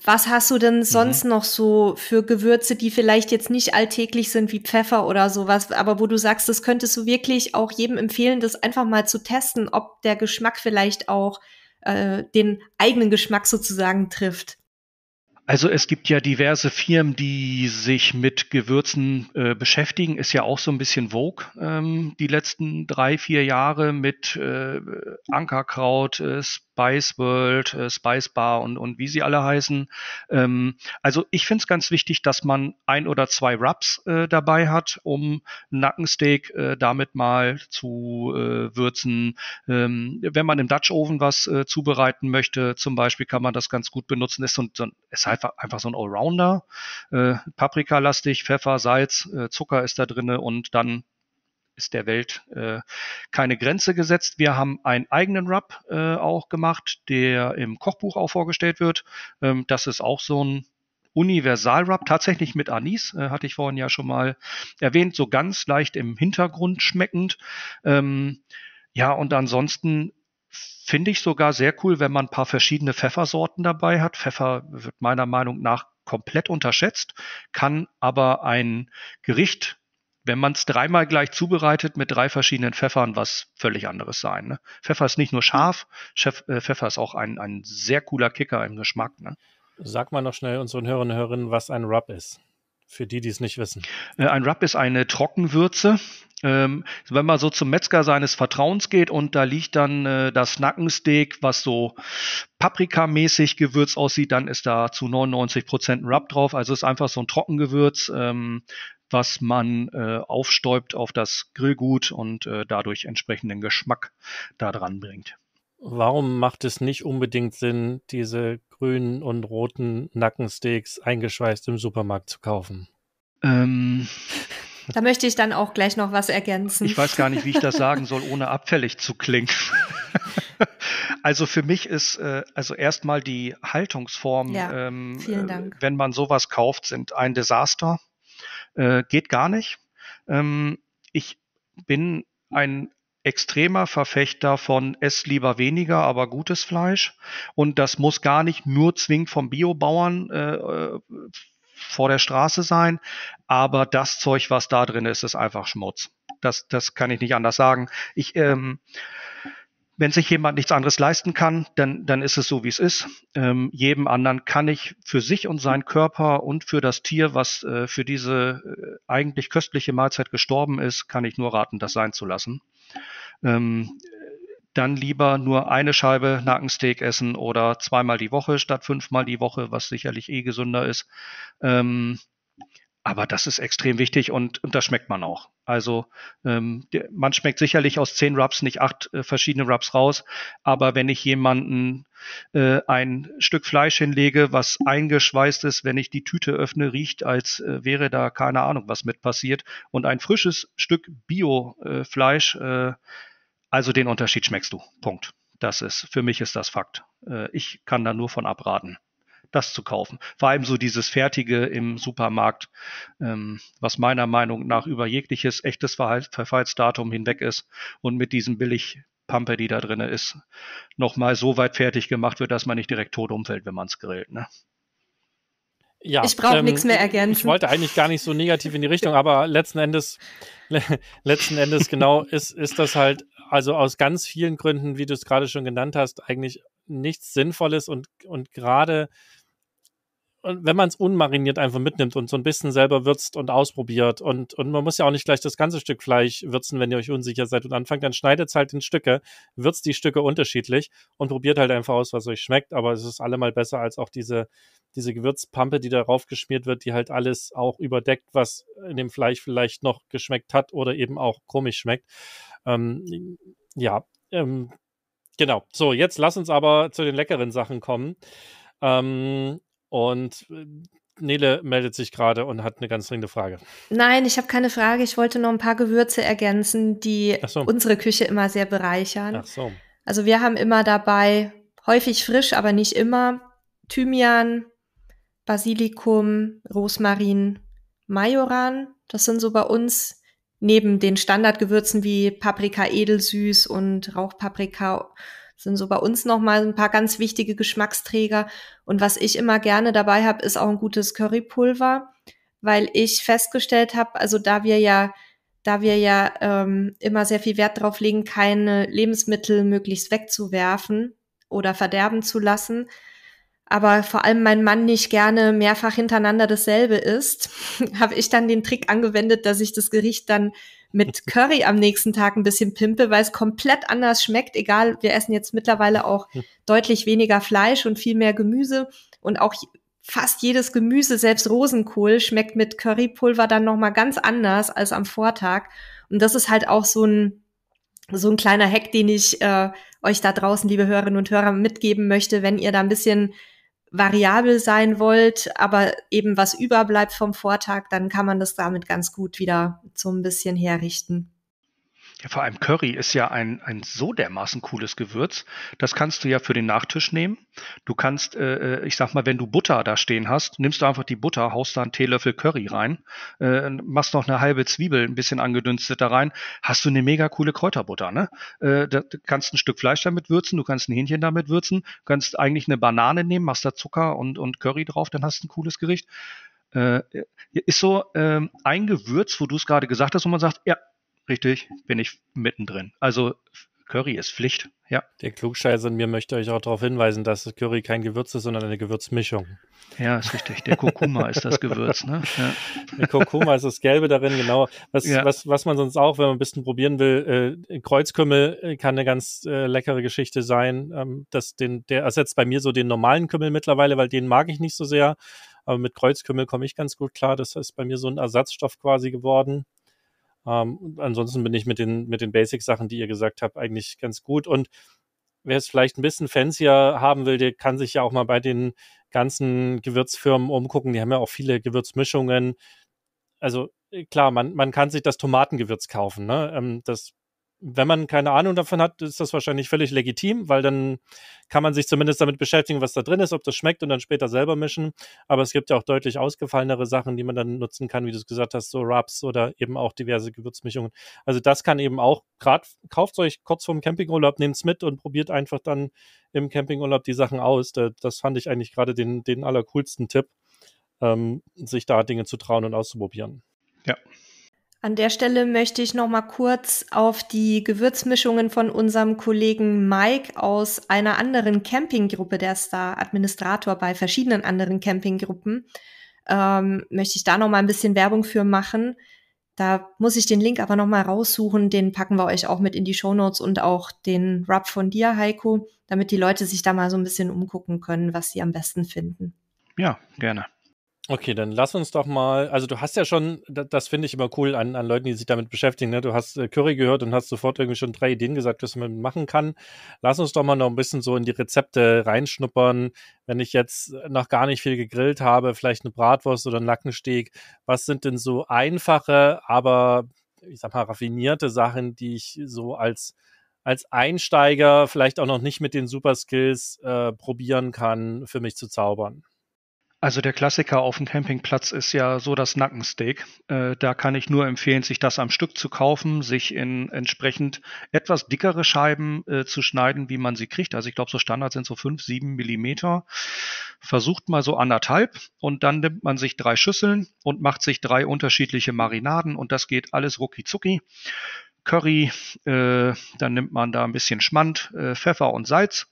Was hast du denn sonst mhm. noch so für Gewürze, die vielleicht jetzt nicht alltäglich sind, wie Pfeffer oder sowas, aber wo du sagst, das könntest du wirklich auch jedem empfehlen, das einfach mal zu testen, ob der Geschmack vielleicht auch äh, den eigenen Geschmack sozusagen trifft? Also es gibt ja diverse Firmen, die sich mit Gewürzen äh, beschäftigen. Ist ja auch so ein bisschen Vogue ähm, die letzten drei, vier Jahre mit äh, Ankerkraut, äh, Spice World, äh, Spice Bar und, und wie sie alle heißen. Ähm, also ich finde es ganz wichtig, dass man ein oder zwei Rubs äh, dabei hat, um Nackensteak äh, damit mal zu äh, würzen. Ähm, wenn man im Dutch Oven was äh, zubereiten möchte, zum Beispiel kann man das ganz gut benutzen. Ist, so so ist einfach, einfach so ein Allrounder. Äh, Paprika-lastig, Pfeffer, Salz, äh, Zucker ist da drin und dann ist der Welt äh, keine Grenze gesetzt. Wir haben einen eigenen Rub äh, auch gemacht, der im Kochbuch auch vorgestellt wird. Ähm, das ist auch so ein Universal-Rub, tatsächlich mit Anis, äh, hatte ich vorhin ja schon mal erwähnt, so ganz leicht im Hintergrund schmeckend. Ähm, ja, und ansonsten finde ich sogar sehr cool, wenn man ein paar verschiedene Pfeffersorten dabei hat. Pfeffer wird meiner Meinung nach komplett unterschätzt, kann aber ein Gericht wenn man es dreimal gleich zubereitet mit drei verschiedenen Pfeffern, was völlig anderes sein. Ne? Pfeffer ist nicht nur scharf, Chef, äh, Pfeffer ist auch ein, ein sehr cooler Kicker im Geschmack. Ne? Sag mal noch schnell unseren Hörern und Hörerinnen, was ein Rub ist. Für die, die es nicht wissen. Äh, ein Rub ist eine Trockenwürze. Ähm, wenn man so zum Metzger seines Vertrauens geht und da liegt dann äh, das Nackensteak, was so paprikamäßig gewürzt aussieht, dann ist da zu 99% ein Rub drauf. Also ist einfach so ein Trockengewürz. Ähm, was man äh, aufstäubt auf das Grillgut und äh, dadurch entsprechenden Geschmack da dran bringt. Warum macht es nicht unbedingt Sinn, diese grünen und roten Nackensteaks eingeschweißt im Supermarkt zu kaufen? Ähm, da möchte ich dann auch gleich noch was ergänzen. Ich weiß gar nicht, wie ich das sagen soll, ohne abfällig zu klingen. Also für mich ist äh, also erstmal die Haltungsform, ja, ähm, äh, wenn man sowas kauft, sind ein Desaster. Äh, geht gar nicht. Ähm, ich bin ein extremer Verfechter von es lieber weniger, aber gutes Fleisch. Und das muss gar nicht nur zwingend vom Biobauern äh, vor der Straße sein. Aber das Zeug, was da drin ist, ist einfach Schmutz. Das, das kann ich nicht anders sagen. Ich, ähm, wenn sich jemand nichts anderes leisten kann, dann, dann ist es so, wie es ist. Ähm, jedem anderen kann ich für sich und seinen Körper und für das Tier, was äh, für diese äh, eigentlich köstliche Mahlzeit gestorben ist, kann ich nur raten, das sein zu lassen. Ähm, dann lieber nur eine Scheibe Nackensteak essen oder zweimal die Woche statt fünfmal die Woche, was sicherlich eh gesünder ist. Ähm, aber das ist extrem wichtig und, und das schmeckt man auch. Also ähm, man schmeckt sicherlich aus zehn Rubs nicht acht äh, verschiedene Rubs raus, aber wenn ich jemanden äh, ein Stück Fleisch hinlege, was eingeschweißt ist, wenn ich die Tüte öffne, riecht, als äh, wäre da keine Ahnung, was mit passiert. Und ein frisches Stück Bio-Fleisch, äh, äh, also den Unterschied schmeckst du. Punkt. Das ist, für mich ist das Fakt. Äh, ich kann da nur von abraten das zu kaufen. Vor allem so dieses Fertige im Supermarkt, ähm, was meiner Meinung nach über jegliches echtes Verfallsdatum hinweg ist und mit diesem Billigpampe, die da drin ist, nochmal so weit fertig gemacht wird, dass man nicht direkt tot umfällt, wenn man es grillt. Ne? Ja, ich brauche ähm, nichts mehr ergänzen. Ich wollte eigentlich gar nicht so negativ in die Richtung, aber letzten Endes, letzten Endes genau ist, ist das halt, also aus ganz vielen Gründen, wie du es gerade schon genannt hast, eigentlich nichts Sinnvolles und, und gerade und wenn man es unmariniert einfach mitnimmt und so ein bisschen selber würzt und ausprobiert und, und man muss ja auch nicht gleich das ganze Stück Fleisch würzen, wenn ihr euch unsicher seid und anfangt, dann schneidet es halt in Stücke, würzt die Stücke unterschiedlich und probiert halt einfach aus, was euch schmeckt, aber es ist allemal besser als auch diese, diese Gewürzpampe, die darauf geschmiert wird, die halt alles auch überdeckt, was in dem Fleisch vielleicht noch geschmeckt hat oder eben auch komisch schmeckt. Ähm, ja, ähm, genau. So, jetzt lass uns aber zu den leckeren Sachen kommen. Ähm, und äh, Nele meldet sich gerade und hat eine ganz dringende Frage. Nein, ich habe keine Frage. Ich wollte noch ein paar Gewürze ergänzen, die so. unsere Küche immer sehr bereichern. Ach so. Also wir haben immer dabei, häufig frisch, aber nicht immer, Thymian, Basilikum, Rosmarin, Majoran. Das sind so bei uns neben den Standardgewürzen wie Paprika edelsüß und Rauchpaprika sind so bei uns nochmal ein paar ganz wichtige Geschmacksträger. Und was ich immer gerne dabei habe, ist auch ein gutes Currypulver, weil ich festgestellt habe, also da wir ja, da wir ja ähm, immer sehr viel Wert darauf legen, keine Lebensmittel möglichst wegzuwerfen oder verderben zu lassen, aber vor allem mein Mann nicht gerne mehrfach hintereinander dasselbe isst, habe ich dann den Trick angewendet, dass ich das Gericht dann mit Curry am nächsten Tag ein bisschen pimpe, weil es komplett anders schmeckt. Egal, wir essen jetzt mittlerweile auch hm. deutlich weniger Fleisch und viel mehr Gemüse und auch fast jedes Gemüse, selbst Rosenkohl, schmeckt mit Currypulver dann nochmal ganz anders als am Vortag. Und das ist halt auch so ein so ein kleiner Hack, den ich äh, euch da draußen, liebe Hörerinnen und Hörer, mitgeben möchte, wenn ihr da ein bisschen variabel sein wollt, aber eben was überbleibt vom Vortag, dann kann man das damit ganz gut wieder so ein bisschen herrichten. Ja, vor allem Curry ist ja ein, ein so dermaßen cooles Gewürz. Das kannst du ja für den Nachtisch nehmen. Du kannst, äh, äh ich sag mal, wenn du Butter da stehen hast, nimmst du einfach die Butter, haust da einen Teelöffel Curry rein, äh, machst noch eine halbe Zwiebel, ein bisschen angedünstet da rein, hast du eine mega coole Kräuterbutter. Ne? Äh, da kannst ein Stück Fleisch damit würzen, du kannst ein Hähnchen damit würzen, du kannst eigentlich eine Banane nehmen, machst da Zucker und, und Curry drauf, dann hast du ein cooles Gericht. Äh, ist so ähm, ein Gewürz, wo du es gerade gesagt hast, wo man sagt, ja, Richtig, bin ich mittendrin. Also Curry ist Pflicht, ja. Der Klugscheißer in mir möchte euch auch darauf hinweisen, dass Curry kein Gewürz ist, sondern eine Gewürzmischung. Ja, ist richtig. Der Kurkuma ist das Gewürz, ne? Ja. Der Kurkuma ist das Gelbe darin, genau. Was, ja. was, was man sonst auch, wenn man ein bisschen probieren will, äh, Kreuzkümmel äh, kann eine ganz äh, leckere Geschichte sein. Ähm, das, den, der ersetzt bei mir so den normalen Kümmel mittlerweile, weil den mag ich nicht so sehr. Aber mit Kreuzkümmel komme ich ganz gut klar. Das ist bei mir so ein Ersatzstoff quasi geworden. Ähm, ansonsten bin ich mit den, mit den Basic-Sachen, die ihr gesagt habt, eigentlich ganz gut. Und wer es vielleicht ein bisschen fancier haben will, der kann sich ja auch mal bei den ganzen Gewürzfirmen umgucken. Die haben ja auch viele Gewürzmischungen. Also äh, klar, man, man kann sich das Tomatengewürz kaufen. Ne? Ähm, das wenn man keine Ahnung davon hat, ist das wahrscheinlich völlig legitim, weil dann kann man sich zumindest damit beschäftigen, was da drin ist, ob das schmeckt und dann später selber mischen. Aber es gibt ja auch deutlich ausgefallenere Sachen, die man dann nutzen kann, wie du es gesagt hast, so Rubs oder eben auch diverse Gewürzmischungen. Also das kann eben auch, gerade kauft euch kurz vorm Campingurlaub, nehmt es mit und probiert einfach dann im Campingurlaub die Sachen aus. Das fand ich eigentlich gerade den, den allercoolsten Tipp, ähm, sich da Dinge zu trauen und auszuprobieren. Ja, an der Stelle möchte ich noch mal kurz auf die Gewürzmischungen von unserem Kollegen Mike aus einer anderen Campinggruppe, der ist da Administrator bei verschiedenen anderen Campinggruppen, ähm, möchte ich da noch mal ein bisschen Werbung für machen. Da muss ich den Link aber noch mal raussuchen, den packen wir euch auch mit in die Show Notes und auch den Rub von dir, Heiko, damit die Leute sich da mal so ein bisschen umgucken können, was sie am besten finden. Ja, gerne. Okay, dann lass uns doch mal, also du hast ja schon, das, finde ich immer cool an, an Leuten, die sich damit beschäftigen, ne? du hast äh, Curry gehört und hast sofort irgendwie schon drei Ideen gesagt, was man machen kann. Lass uns doch mal noch ein bisschen so in die Rezepte reinschnuppern, wenn ich jetzt noch gar nicht viel gegrillt habe, vielleicht eine Bratwurst oder einen Nackensteg. Was sind denn so einfache, aber ich sag mal raffinierte Sachen, die ich so als als Einsteiger vielleicht auch noch nicht mit den Superskills äh, probieren kann, für mich zu zaubern. Also der Klassiker auf dem Campingplatz ist ja so das Nackensteak. Äh, da kann ich nur empfehlen, sich das am Stück zu kaufen, sich in entsprechend etwas dickere Scheiben äh, zu schneiden, wie man sie kriegt. Also ich glaube, so Standard sind so fünf, sieben Millimeter. Versucht mal so anderthalb und dann nimmt man sich drei Schüsseln und macht sich drei unterschiedliche Marinaden und das geht alles rucki zucki. Curry, äh, dann nimmt man da ein bisschen Schmand, äh, Pfeffer und Salz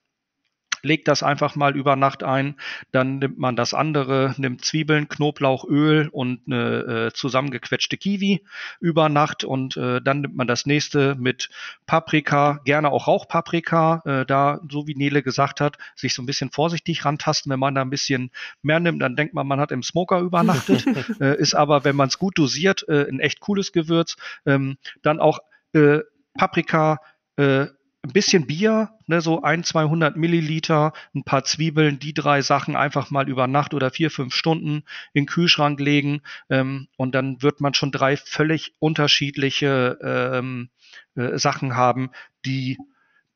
legt das einfach mal über Nacht ein, dann nimmt man das andere, nimmt Zwiebeln, Knoblauch, Öl und eine äh, zusammengequetschte Kiwi über Nacht und äh, dann nimmt man das nächste mit Paprika, gerne auch Rauchpaprika, äh, da so wie Nele gesagt hat, sich so ein bisschen vorsichtig rantasten, wenn man da ein bisschen mehr nimmt, dann denkt man, man hat im Smoker übernachtet, äh, ist aber, wenn man es gut dosiert, äh, ein echt cooles Gewürz, ähm, dann auch äh, Paprika, äh, ein bisschen Bier, ne, so ein, 200 Milliliter, ein paar Zwiebeln, die drei Sachen einfach mal über Nacht oder vier, fünf Stunden in den Kühlschrank legen ähm, und dann wird man schon drei völlig unterschiedliche ähm, äh, Sachen haben, die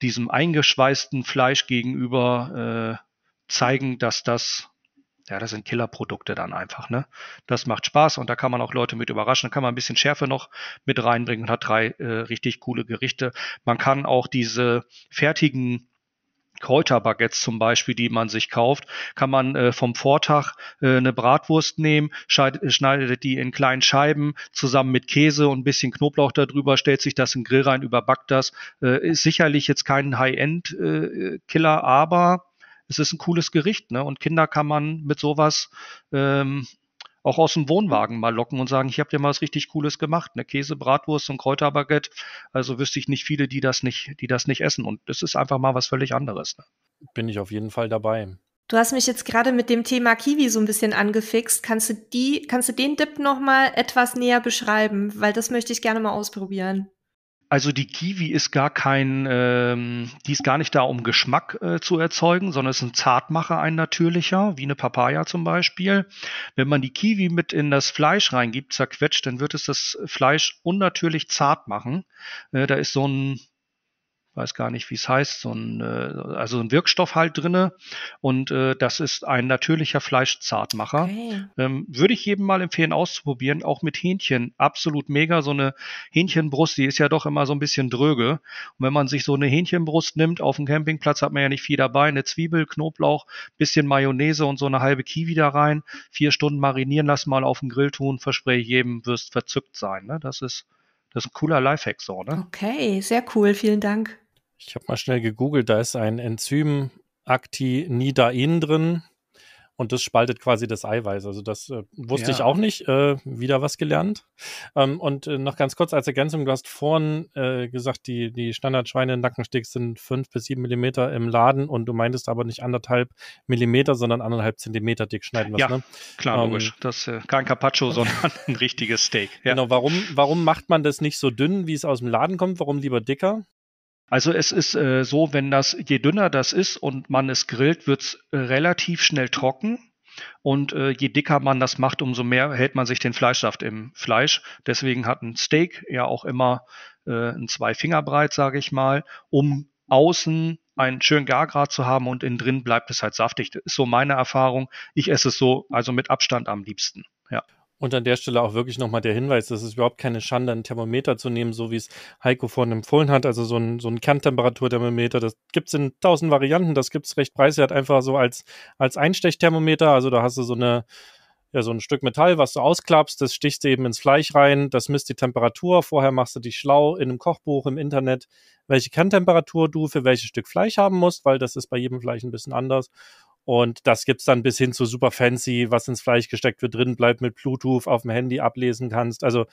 diesem eingeschweißten Fleisch gegenüber äh, zeigen, dass das ja, das sind Killerprodukte dann einfach, ne? Das macht Spaß und da kann man auch Leute mit überraschen. Da kann man ein bisschen Schärfe noch mit reinbringen und hat drei äh, richtig coole Gerichte. Man kann auch diese fertigen Kräuterbaguettes zum Beispiel, die man sich kauft, kann man äh, vom Vortag äh, eine Bratwurst nehmen, äh, schneidet die in kleinen Scheiben zusammen mit Käse und ein bisschen Knoblauch darüber, stellt sich das in den Grill rein, überbackt das. Äh, ist sicherlich jetzt kein High-End-Killer, äh, aber es ist ein cooles Gericht. Ne? Und Kinder kann man mit sowas ähm, auch aus dem Wohnwagen mal locken und sagen, ich habe dir mal was richtig Cooles gemacht, eine Käse, Bratwurst und Kräuterbaguette. Also wüsste ich nicht viele, die das nicht, die das nicht essen. Und das ist einfach mal was völlig anderes. Ne? Bin ich auf jeden Fall dabei. Du hast mich jetzt gerade mit dem Thema Kiwi so ein bisschen angefixt. Kannst du die, kannst du den Dip noch mal etwas näher beschreiben, weil das möchte ich gerne mal ausprobieren. Also die Kiwi ist gar kein, ähm, die ist gar nicht da, um Geschmack äh, zu erzeugen, sondern es ist ein Zartmacher, ein natürlicher, wie eine Papaya zum Beispiel. Wenn man die Kiwi mit in das Fleisch reingibt, zerquetscht, dann wird es das Fleisch unnatürlich zart machen. Äh, da ist so ein weiß gar nicht, wie es heißt, so ein, äh, also ein Wirkstoff halt drinne und äh, das ist ein natürlicher Fleischzartmacher. Okay. Ähm, würde ich jedem mal empfehlen auszuprobieren, auch mit Hähnchen. Absolut mega, so eine Hähnchenbrust, die ist ja doch immer so ein bisschen dröge. Und wenn man sich so eine Hähnchenbrust nimmt, auf dem Campingplatz hat man ja nicht viel dabei, eine Zwiebel, Knoblauch, bisschen Mayonnaise und so eine halbe Kiwi da rein, vier Stunden marinieren, lassen, mal auf den Grill tun, verspreche ich jedem, wirst verzückt sein. Ne? Das ist das ist ein cooler Lifehack so, ne? Okay, sehr cool, vielen Dank. Ich habe mal schnell gegoogelt, da ist ein Enzym Actinidain drin und das spaltet quasi das Eiweiß. Also das äh, wusste ja. ich auch nicht. Äh, wieder was gelernt. Ähm, und äh, noch ganz kurz als Ergänzung, du hast vorhin äh, gesagt, die, die Standardschweine Nackensticks sind fünf bis sieben Millimeter im Laden und du meintest aber nicht anderthalb Millimeter, sondern anderthalb Zentimeter dick schneiden was, Ja, ne? klar, ähm, logisch. Das ist äh, kein Carpaccio, sondern ein richtiges Steak. Ja. Genau, warum, warum macht man das nicht so dünn, wie es aus dem Laden kommt? Warum lieber dicker? Also es ist äh, so, wenn das, je dünner das ist und man es grillt, wird es äh, relativ schnell trocken. Und äh, je dicker man das macht, umso mehr hält man sich den Fleischsaft im Fleisch. Deswegen hat ein Steak ja auch immer äh, ein zwei Finger breit, sage ich mal, um außen einen schönen Gargrad zu haben und innen drin bleibt es halt saftig. Das ist so meine Erfahrung. Ich esse es so, also mit Abstand am liebsten. Ja. Und an der Stelle auch wirklich nochmal der Hinweis, dass es überhaupt keine Schande, einen Thermometer zu nehmen, so wie es Heiko vorhin empfohlen hat. Also so ein, so ein Kerntemperaturthermometer, das gibt es in tausend Varianten, das gibt es recht preiswert, einfach so als, als Einstechthermometer. Also da hast du so eine ja, so ein Stück Metall, was du ausklappst, das stichst du eben ins Fleisch rein, das misst die Temperatur, vorher machst du dich schlau in einem Kochbuch im Internet, welche Kerntemperatur du für welches Stück Fleisch haben musst, weil das ist bei jedem Fleisch ein bisschen anders und das gibt's dann bis hin zu super fancy, was ins Fleisch gesteckt wird, drin bleibt mit Bluetooth auf dem Handy ablesen kannst. Also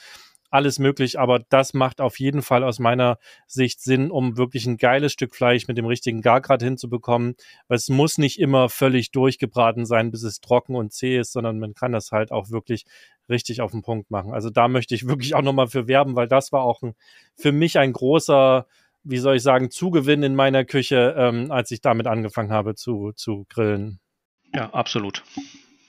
alles möglich, aber das macht auf jeden Fall aus meiner Sicht Sinn, um wirklich ein geiles Stück Fleisch mit dem richtigen Gargrad hinzubekommen. es muss nicht immer völlig durchgebraten sein, bis es trocken und zäh ist, sondern man kann das halt auch wirklich richtig auf den Punkt machen. Also da möchte ich wirklich auch nochmal für werben, weil das war auch ein, für mich ein großer wie soll ich sagen, Zugewinn in meiner Küche, ähm, als ich damit angefangen habe zu, zu grillen. Ja, absolut.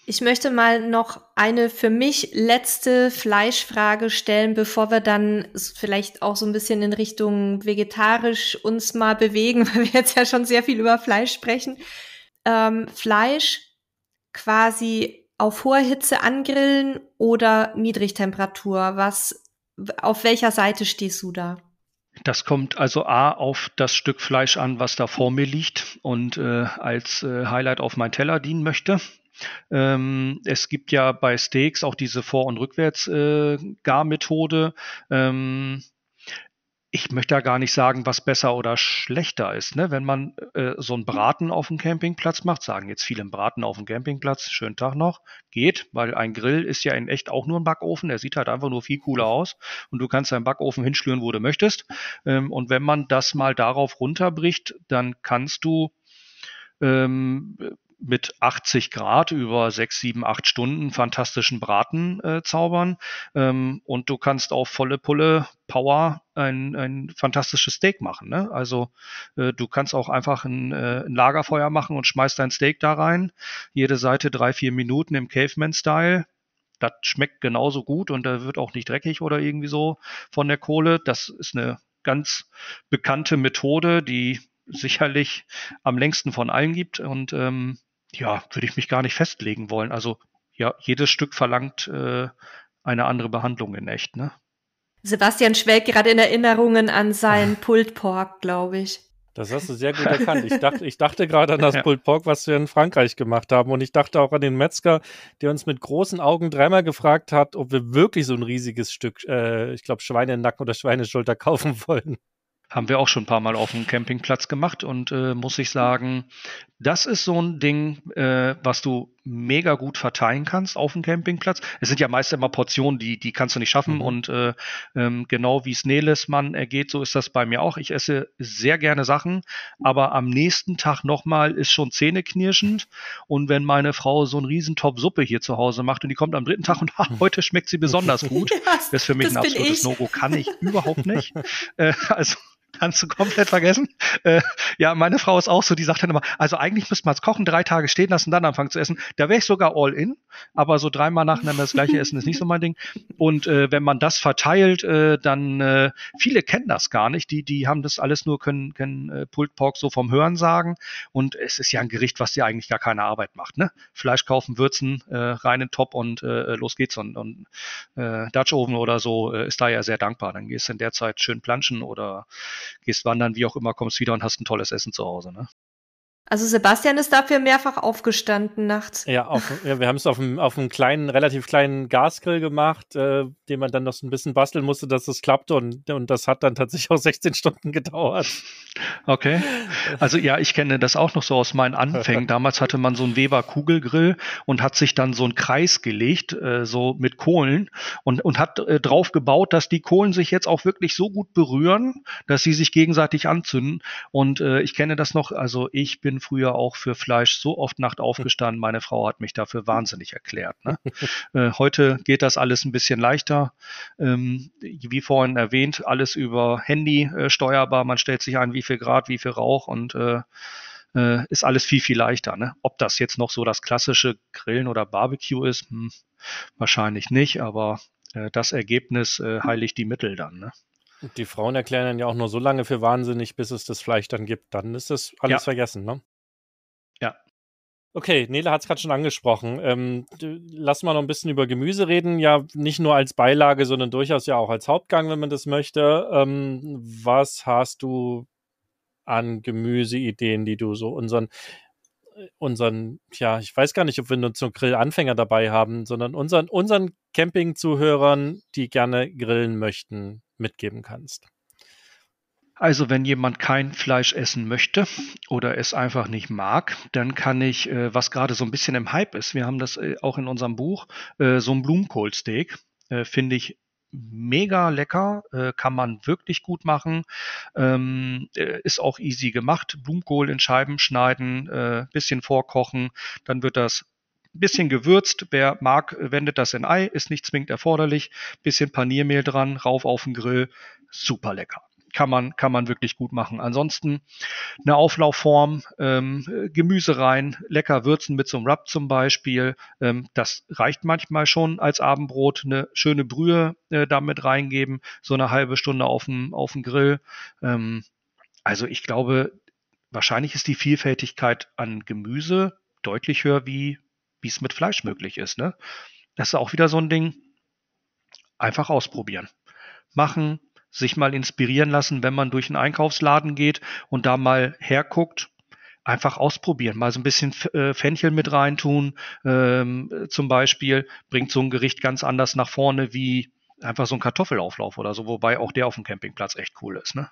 Ich möchte mal noch eine für mich letzte Fleischfrage stellen, bevor wir dann vielleicht auch so ein bisschen in Richtung vegetarisch uns mal bewegen, weil wir jetzt ja schon sehr viel über Fleisch sprechen. Ähm, Fleisch quasi auf hoher Hitze angrillen oder Niedrigtemperatur? Was, auf welcher Seite stehst du da? Das kommt also A auf das Stück Fleisch an, was da vor mir liegt und äh, als äh, Highlight auf meinen Teller dienen möchte. Ähm, es gibt ja bei Steaks auch diese Vor- und Rückwärtsgarmethode. Äh, ähm, ich möchte ja gar nicht sagen, was besser oder schlechter ist. Ne? Wenn man äh, so einen Braten auf dem Campingplatz macht, sagen jetzt viele Braten auf dem Campingplatz, schönen Tag noch, geht, weil ein Grill ist ja in echt auch nur ein Backofen, der sieht halt einfach nur viel cooler aus und du kannst deinen Backofen hinschlüren, wo du möchtest. Ähm, und wenn man das mal darauf runterbricht, dann kannst du ähm, mit 80 Grad über 6, 7, 8 Stunden fantastischen Braten äh, zaubern. Ähm, und du kannst auf volle Pulle Power ein, ein fantastisches Steak machen. Ne? Also äh, du kannst auch einfach ein, äh, ein, Lagerfeuer machen und schmeißt dein Steak da rein. Jede Seite drei, vier Minuten im Caveman-Style. Das schmeckt genauso gut und da wird auch nicht dreckig oder irgendwie so von der Kohle. Das ist eine ganz bekannte Methode, die sicherlich am längsten von allen gibt und ähm, ja, würde ich mich gar nicht festlegen wollen. Also ja, jedes Stück verlangt äh, eine andere Behandlung in echt, ne? Sebastian schwelgt gerade in Erinnerungen an seinen ah. Pultpork, glaube ich. Das hast du sehr gut erkannt. Ich dachte, ich dachte gerade an das ja. Pulled Pork, was wir in Frankreich gemacht haben. Und ich dachte auch an den Metzger, der uns mit großen Augen dreimal gefragt hat, ob wir wirklich so ein riesiges Stück, äh, ich glaube, Schweinenacken oder Schweineschulter kaufen wollen haben wir auch schon ein paar Mal auf dem Campingplatz gemacht und äh, muss ich sagen, das ist so ein Ding, äh, was du mega gut verteilen kannst auf dem Campingplatz. Es sind ja meist immer Portionen, die, die kannst du nicht schaffen mhm. und äh, ähm, genau wie es Neles Mann ergeht, so ist das bei mir auch. Ich esse sehr gerne Sachen, aber am nächsten Tag nochmal ist schon zähneknirschend und wenn meine Frau so einen Riesentopf Suppe hier zu Hause macht und die kommt am dritten Tag und ach, mhm. heute schmeckt sie besonders gut, ja, das ist für mich ein absolutes No-Go, kann ich überhaupt nicht. Äh, also kannst du komplett vergessen. Äh, ja, meine Frau ist auch so, die sagt dann immer, also eigentlich müsste man es kochen, drei Tage stehen lassen, dann anfangen zu essen. Da wäre ich sogar all in, aber so dreimal nacheinander das gleiche Essen ist nicht so mein Ding. Und äh, wenn man das verteilt, äh, dann äh, viele kennen das gar nicht, die, die haben das alles nur, können, können äh, Pulled Pork so vom Hören sagen. Und es ist ja ein Gericht, was dir eigentlich gar keine Arbeit macht. Ne? Fleisch kaufen, würzen, äh, rein in Top und äh, äh, los geht's. Und, und äh, Dutch Oven oder so äh, ist da ja sehr dankbar. Dann gehst du in der Zeit schön planschen oder gehst wandern, wie auch immer, kommst wieder und hast ein tolles Essen zu Hause. Ne? Also Sebastian ist dafür mehrfach aufgestanden nachts. Ja, auf, ja wir haben es auf einem, auf einem kleinen, relativ kleinen Gasgrill gemacht, äh, den man dann noch so ein bisschen basteln musste, dass es klappte und, und das hat dann tatsächlich auch 16 Stunden gedauert. Okay. Also ja, ich kenne das auch noch so aus meinen Anfängen. Damals hatte man so einen Weber Kugelgrill und hat sich dann so einen Kreis gelegt, äh, so mit Kohlen und, und hat äh, drauf gebaut, dass die Kohlen sich jetzt auch wirklich so gut berühren, dass sie sich gegenseitig anzünden. Und äh, ich kenne das noch, also ich bin früher auch für Fleisch so oft Nacht aufgestanden. Meine Frau hat mich dafür wahnsinnig erklärt. Ne? äh, heute geht das alles ein bisschen leichter. Ähm, wie vorhin erwähnt, alles über Handy äh, steuerbar. Man stellt sich ein, wie viel Grad, wie viel Rauch und äh, äh ist alles viel, viel leichter. Ne? Ob das jetzt noch so das klassische Grillen oder Barbecue ist, hm, wahrscheinlich nicht, aber äh, das Ergebnis äh, heiligt die Mittel dann. Ne? Die Frauen erklären dann ja auch nur so lange für wahnsinnig, bis es das Fleisch dann gibt. Dann ist das alles ja. vergessen, ne? Ja. Okay, Nele hat es gerade schon angesprochen. Ähm, lass mal noch ein bisschen über Gemüse reden. Ja, nicht nur als Beilage, sondern durchaus ja auch als Hauptgang, wenn man das möchte. Ähm, was hast du an Gemüseideen, die du so unseren äh, unseren, ja, ich weiß gar nicht, ob wir nur zum Grillanfänger dabei haben, sondern unseren, unseren Camping-Zuhörern, die gerne grillen möchten mitgeben kannst? Also wenn jemand kein Fleisch essen möchte oder es einfach nicht mag, dann kann ich, äh, was gerade so ein bisschen im Hype ist, wir haben das äh, auch in unserem Buch, äh, so ein Blumenkohlsteak, finde ich mega lecker, kann man wirklich gut machen, ähm, ist auch easy gemacht. Blumenkohl in Scheiben schneiden, bisschen vorkochen, dann wird das ein bisschen gewürzt, wer mag, wendet das in Ei, ist nicht zwingend erforderlich. Ein bisschen Paniermehl dran, rauf auf den Grill, super lecker kann man, kann man wirklich gut machen. Ansonsten eine Auflaufform, ähm, Gemüse rein, lecker würzen mit so einem Rub zum Beispiel. Ähm, das reicht manchmal schon als Abendbrot. Eine schöne Brühe äh, damit reingeben, so eine halbe Stunde auf dem, auf dem Grill. Ähm, also ich glaube, wahrscheinlich ist die Vielfältigkeit an Gemüse deutlich höher wie wie es mit Fleisch möglich ist. Ne? Das ist auch wieder so ein Ding. Einfach ausprobieren. Machen, sich mal inspirieren lassen, wenn man durch einen Einkaufsladen geht und da mal herguckt. Einfach ausprobieren, mal so ein bisschen äh, Fenchel mit reintun, ähm, zum Beispiel, bringt so ein Gericht ganz anders nach vorne wie einfach so ein Kartoffelauflauf oder so, wobei auch der auf dem Campingplatz echt cool ist. Ne?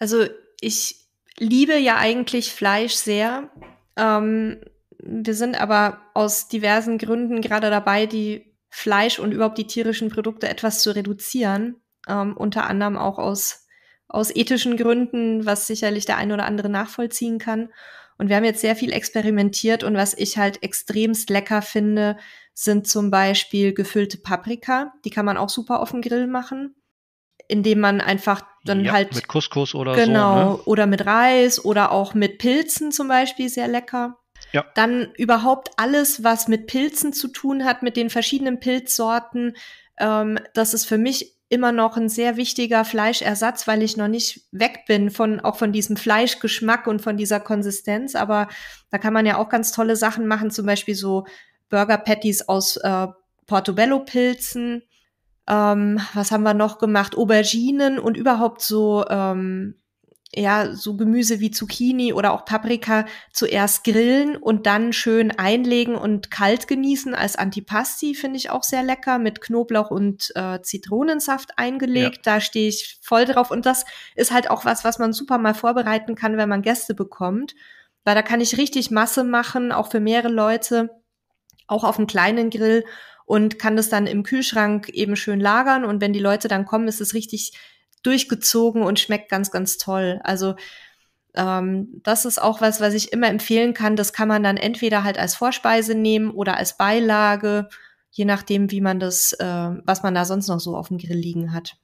Also ich liebe ja eigentlich Fleisch sehr. Ähm, wir sind aber aus diversen Gründen gerade dabei, die Fleisch und überhaupt die tierischen Produkte etwas zu reduzieren. Ähm, unter anderem auch aus, aus ethischen Gründen, was sicherlich der eine oder andere nachvollziehen kann. Und wir haben jetzt sehr viel experimentiert und was ich halt extremst lecker finde, sind zum Beispiel gefüllte Paprika. Die kann man auch super auf dem Grill machen, indem man einfach dann ja, halt. Mit Couscous oder genau, so. Genau. Ne? Oder mit Reis oder auch mit Pilzen zum Beispiel sehr lecker. Ja. Dann überhaupt alles, was mit Pilzen zu tun hat, mit den verschiedenen Pilzsorten. Ähm, das ist für mich immer noch ein sehr wichtiger Fleischersatz, weil ich noch nicht weg bin von auch von diesem Fleischgeschmack und von dieser Konsistenz. Aber da kann man ja auch ganz tolle Sachen machen, zum Beispiel so Burger Patties aus äh, Portobello-Pilzen. Ähm, was haben wir noch gemacht? Auberginen und überhaupt so ähm, ja, so Gemüse wie Zucchini oder auch Paprika zuerst grillen und dann schön einlegen und kalt genießen als Antipasti finde ich auch sehr lecker mit Knoblauch und äh, Zitronensaft eingelegt. Ja. Da stehe ich voll drauf und das ist halt auch was, was man super mal vorbereiten kann, wenn man Gäste bekommt, weil da kann ich richtig Masse machen, auch für mehrere Leute, auch auf einem kleinen Grill und kann das dann im Kühlschrank eben schön lagern und wenn die Leute dann kommen, ist es richtig durchgezogen und schmeckt ganz, ganz toll. Also ähm, das ist auch was, was ich immer empfehlen kann. Das kann man dann entweder halt als Vorspeise nehmen oder als Beilage, je nachdem, wie man das, äh, was man da sonst noch so auf dem Grill liegen hat.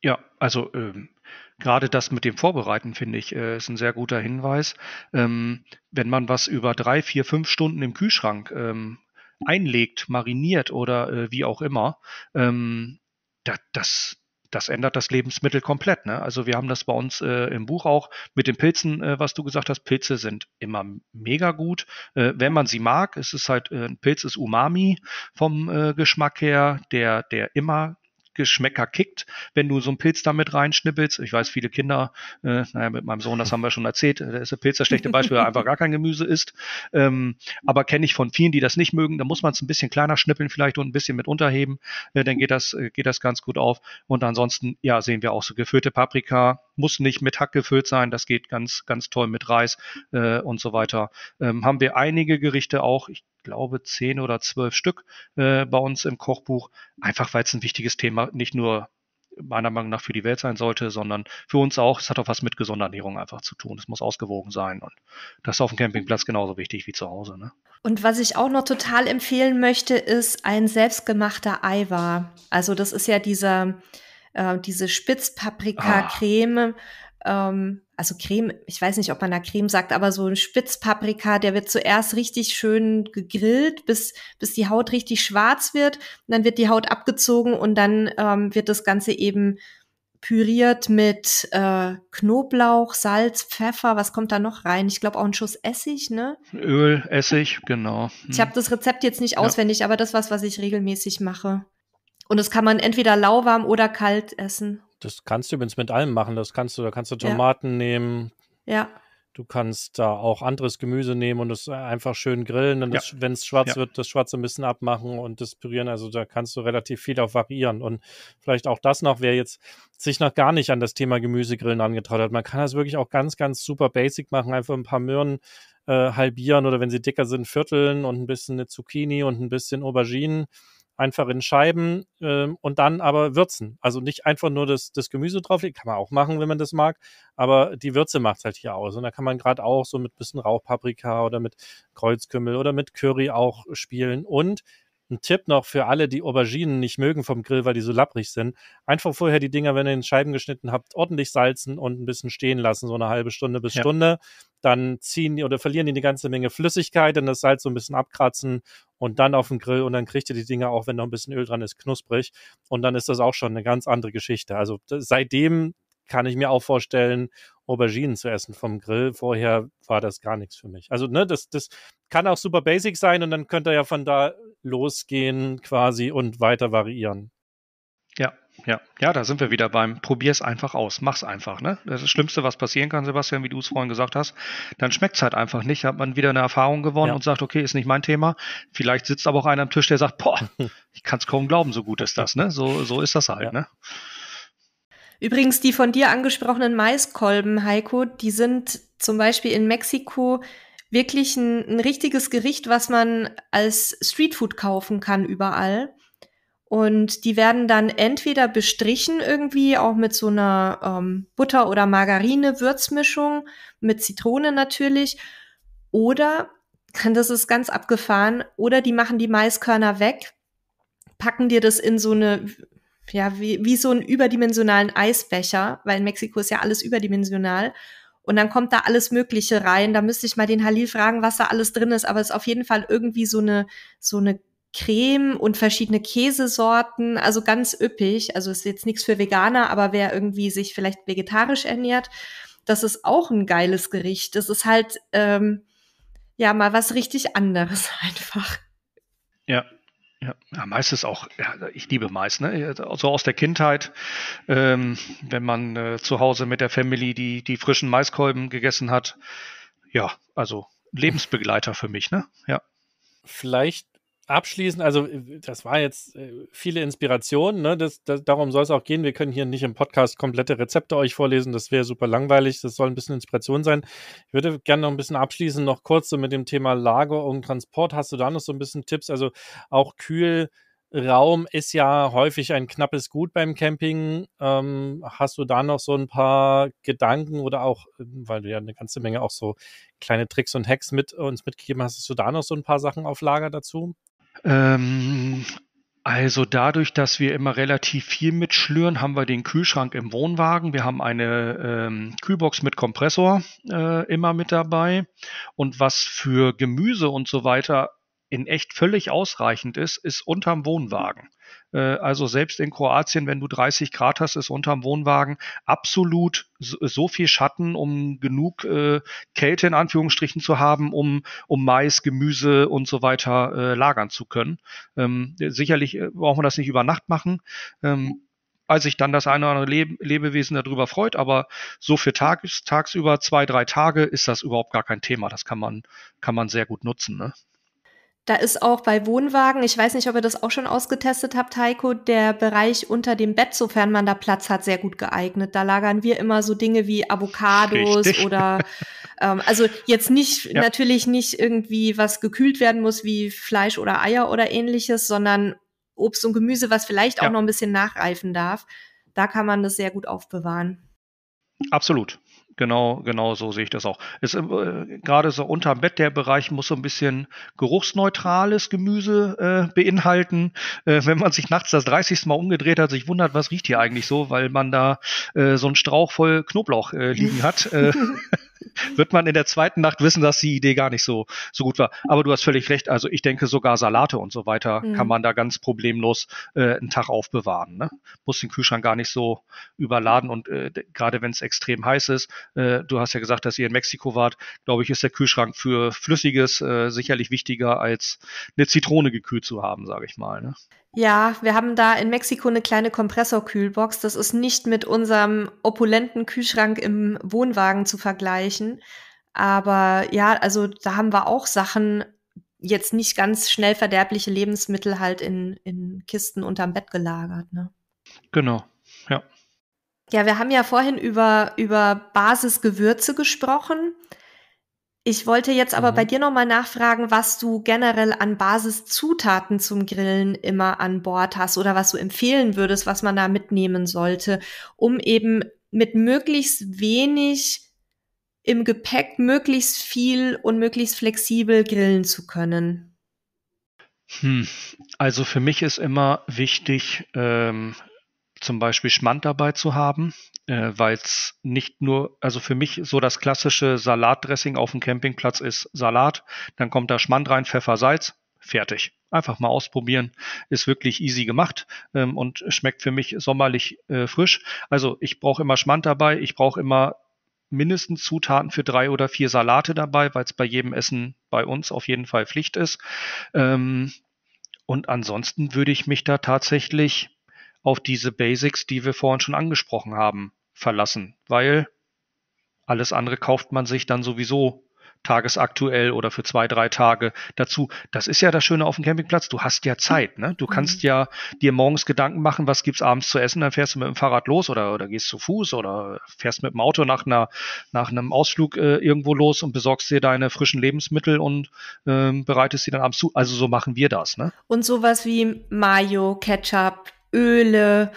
Ja, also ähm, gerade das mit dem Vorbereiten, finde ich, äh, ist ein sehr guter Hinweis. Ähm, wenn man was über drei, vier, fünf Stunden im Kühlschrank ähm, einlegt, mariniert oder äh, wie auch immer, ähm, da, das, das ändert das Lebensmittel komplett. Ne? Also wir haben das bei uns äh, im Buch auch mit den Pilzen, äh, was du gesagt hast. Pilze sind immer mega gut, äh, wenn man sie mag. Es ist halt, äh, ein Pilz ist Umami vom äh, Geschmack her, der, der immer Geschmäcker kickt, wenn du so einen Pilz damit reinschnippelst. Ich weiß, viele Kinder, äh, naja, mit meinem Sohn, das haben wir schon erzählt, äh, da ist der Pilz das schlechte Beispiel, weil er einfach gar kein Gemüse isst. Ähm, aber kenne ich von vielen, die das nicht mögen. Da muss man es ein bisschen kleiner schnippeln vielleicht und ein bisschen mit unterheben. Äh, dann geht das, äh, geht das ganz gut auf. Und ansonsten, ja, sehen wir auch so gefüllte Paprika. Muss nicht mit Hack gefüllt sein. Das geht ganz, ganz toll mit Reis äh, und so weiter. Ähm, haben wir einige Gerichte auch. Ich glaube, zehn oder zwölf Stück äh, bei uns im Kochbuch, einfach weil es ein wichtiges Thema nicht nur meiner Meinung nach für die Welt sein sollte, sondern für uns auch. Es hat auch was mit gesunder Ernährung einfach zu tun. Es muss ausgewogen sein und das ist auf dem Campingplatz genauso wichtig wie zu Hause. Ne? Und was ich auch noch total empfehlen möchte, ist ein selbstgemachter Eiwar. Also das ist ja dieser, äh, diese Spitzpaprika-Creme. Ah. Ähm, also Creme, ich weiß nicht, ob man da Creme sagt, aber so ein Spitzpaprika, der wird zuerst richtig schön gegrillt, bis, bis die Haut richtig schwarz wird. dann wird die Haut abgezogen und dann ähm, wird das Ganze eben püriert mit äh, Knoblauch, Salz, Pfeffer. Was kommt da noch rein? Ich glaube auch ein Schuss Essig, ne? Öl, Essig, genau. Hm. Ich habe das Rezept jetzt nicht ja. auswendig, aber das was, was ich regelmäßig mache. Und das kann man entweder lauwarm oder kalt essen. Das kannst du übrigens mit allem machen. Das kannst du, da kannst du Tomaten ja. nehmen. Ja. Du kannst da auch anderes Gemüse nehmen und es einfach schön grillen. Dann ja. wenn es schwarz ja. wird, das Schwarze ein bisschen abmachen und das pürieren. Also da kannst du relativ viel auch variieren. Und vielleicht auch das noch, wer jetzt sich noch gar nicht an das Thema Gemüsegrillen angetraut hat. Man kann das wirklich auch ganz, ganz super basic machen. Einfach ein paar Möhren äh, halbieren oder wenn sie dicker sind, vierteln und ein bisschen eine Zucchini und ein bisschen Auberginen einfach in Scheiben ähm, und dann aber würzen. Also nicht einfach nur das, das Gemüse drauflegen, kann man auch machen, wenn man das mag, aber die Würze macht es halt hier aus. Und da kann man gerade auch so mit ein bisschen Rauchpaprika oder mit Kreuzkümmel oder mit Curry auch spielen und ein Tipp noch für alle, die Auberginen nicht mögen vom Grill, weil die so lapprig sind. Einfach vorher die Dinger, wenn ihr in Scheiben geschnitten habt, ordentlich salzen und ein bisschen stehen lassen, so eine halbe Stunde bis ja. Stunde. Dann ziehen die oder verlieren die eine ganze Menge Flüssigkeit, dann das Salz so ein bisschen abkratzen und dann auf den Grill und dann kriegt ihr die Dinger auch, wenn noch ein bisschen Öl dran ist, knusprig. Und dann ist das auch schon eine ganz andere Geschichte. Also seitdem kann ich mir auch vorstellen, Auberginen zu essen vom Grill. Vorher war das gar nichts für mich. Also, ne, das, das kann auch super basic sein und dann könnt ihr ja von da losgehen quasi und weiter variieren. Ja, ja, ja, da sind wir wieder beim Probier es einfach aus, mach's einfach, ne? Das, ist das Schlimmste, was passieren kann, Sebastian, wie du es vorhin gesagt hast, dann schmeckt es halt einfach nicht, hat man wieder eine Erfahrung gewonnen ja. und sagt, okay, ist nicht mein Thema. Vielleicht sitzt aber auch einer am Tisch, der sagt, boah, ich kann es kaum glauben, so gut ist das, ne? So so ist das halt, ja. ne? Übrigens, die von dir angesprochenen Maiskolben, Heiko, die sind zum Beispiel in Mexiko wirklich ein, ein richtiges Gericht, was man als Streetfood kaufen kann überall. Und die werden dann entweder bestrichen irgendwie, auch mit so einer ähm, Butter- oder Margarine-Würzmischung, mit Zitrone natürlich. Oder, das ist ganz abgefahren, oder die machen die Maiskörner weg, packen dir das in so eine ja, wie, wie so einen überdimensionalen Eisbecher, weil in Mexiko ist ja alles überdimensional. Und dann kommt da alles Mögliche rein. Da müsste ich mal den Halil fragen, was da alles drin ist. Aber es ist auf jeden Fall irgendwie so eine, so eine Creme und verschiedene Käsesorten. Also ganz üppig. Also ist jetzt nichts für Veganer, aber wer irgendwie sich vielleicht vegetarisch ernährt, das ist auch ein geiles Gericht. Das ist halt, ähm, ja, mal was richtig anderes einfach. Ja, ja, ja Mais ist auch, ja, ich liebe Mais, ne? So aus der Kindheit, ähm, wenn man äh, zu Hause mit der Family die, die frischen Maiskolben gegessen hat. Ja, also Lebensbegleiter für mich, ne? Ja. Vielleicht abschließend, also äh, das war jetzt äh, viele Inspirationen, ne? das, das, darum soll es auch gehen. Wir können hier nicht im Podcast komplette Rezepte euch vorlesen, das wäre super langweilig, das soll ein bisschen Inspiration sein. Ich würde gerne noch ein bisschen abschließen, noch kurz so mit dem Thema Lager und Transport. Hast du da noch so ein bisschen Tipps? Also auch Kühlraum ist ja häufig ein knappes Gut beim Camping. Ähm, hast du da noch so ein paar Gedanken oder auch, weil du ja eine ganze Menge auch so kleine Tricks und Hacks mit uns mitgegeben hast, hast du da noch so ein paar Sachen auf Lager dazu? Ähm, also dadurch, dass wir immer relativ viel mitschlüren, haben wir den Kühlschrank im Wohnwagen. Wir haben eine ähm, Kühlbox mit Kompressor äh, immer mit dabei. Und was für Gemüse und so weiter in echt völlig ausreichend ist, ist unterm Wohnwagen. Äh, also selbst in Kroatien, wenn du 30 Grad hast, ist unterm Wohnwagen absolut so viel Schatten, um genug äh, Kälte in Anführungsstrichen zu haben, um, um Mais, Gemüse und so weiter äh, lagern zu können. Ähm, sicherlich braucht man das nicht über Nacht machen weil ähm, sich dann das eine oder andere Lebewesen darüber freut, aber so für tags, tagsüber zwei, drei Tage ist das überhaupt gar kein Thema. Das kann man, kann man sehr gut nutzen. Ne? Da ist auch bei Wohnwagen, ich weiß nicht, ob ihr das auch schon ausgetestet habt, Heiko, der Bereich unter dem Bett, sofern man da Platz hat, sehr gut geeignet. Da lagern wir immer so Dinge wie Avocados Richtig. oder ähm, also jetzt nicht ja. natürlich nicht irgendwie was gekühlt werden muss wie Fleisch oder Eier oder ähnliches, sondern Obst und Gemüse, was vielleicht ja. auch noch ein bisschen nachreifen darf. Da kann man das sehr gut aufbewahren. Absolut. Genau, genau so sehe ich das auch. Ist äh, gerade so unterm Bett der Bereich muss so ein bisschen geruchsneutrales Gemüse äh, beinhalten. Äh, wenn man sich nachts das 30. Mal umgedreht hat, sich wundert, was riecht hier eigentlich so, weil man da äh, so einen Strauch voll Knoblauch äh, liegen hat. Äh. wird man in der zweiten Nacht wissen, dass die Idee gar nicht so, so gut war. Aber du hast völlig recht. Also ich denke, sogar Salate und so weiter mhm. kann man da ganz problemlos äh, einen Tag aufbewahren. Ne? Muss den Kühlschrank gar nicht so überladen. Und äh, gerade wenn es extrem heiß ist, äh, du hast ja gesagt, dass ihr in Mexiko wart, glaube ich, ist der Kühlschrank für Flüssiges äh, sicherlich wichtiger, als eine Zitrone gekühlt zu haben, sage ich mal. Ne? Ja, wir haben da in Mexiko eine kleine Kompressorkühlbox. Das ist nicht mit unserem opulenten Kühlschrank im Wohnwagen zu vergleichen. Aber ja, also da haben wir auch Sachen, jetzt nicht ganz schnell verderbliche Lebensmittel halt in, in Kisten unterm Bett gelagert. Ne? Genau, ja. Ja, wir haben ja vorhin über, über Basisgewürze gesprochen. Ich wollte jetzt aber mhm. bei dir nochmal nachfragen, was du generell an Basiszutaten zum Grillen immer an Bord hast oder was du empfehlen würdest, was man da mitnehmen sollte, um eben mit möglichst wenig im Gepäck möglichst viel und möglichst flexibel grillen zu können. Hm. Also für mich ist immer wichtig, ähm, zum Beispiel Schmand dabei zu haben, äh, weil es nicht nur, also für mich so das klassische Salatdressing auf dem Campingplatz ist Salat, dann kommt da Schmand rein, Pfeffer, Salz, fertig. Einfach mal ausprobieren, ist wirklich easy gemacht ähm, und schmeckt für mich sommerlich äh, frisch. Also ich brauche immer Schmand dabei, ich brauche immer mindestens Zutaten für drei oder vier Salate dabei, weil es bei jedem Essen bei uns auf jeden Fall Pflicht ist. Ähm, und ansonsten würde ich mich da tatsächlich auf diese Basics, die wir vorhin schon angesprochen haben, verlassen, weil alles andere kauft man sich dann sowieso tagesaktuell oder für zwei, drei Tage dazu. Das ist ja das Schöne auf dem Campingplatz, du hast ja Zeit. Ne? Du kannst mhm. ja dir morgens Gedanken machen, was gibt's abends zu essen, dann fährst du mit dem Fahrrad los oder, oder gehst zu Fuß oder fährst mit dem Auto nach, einer, nach einem Ausflug äh, irgendwo los und besorgst dir deine frischen Lebensmittel und ähm, bereitest sie dann abends zu. Also so machen wir das. Ne? Und sowas wie Mayo, Ketchup, Öle,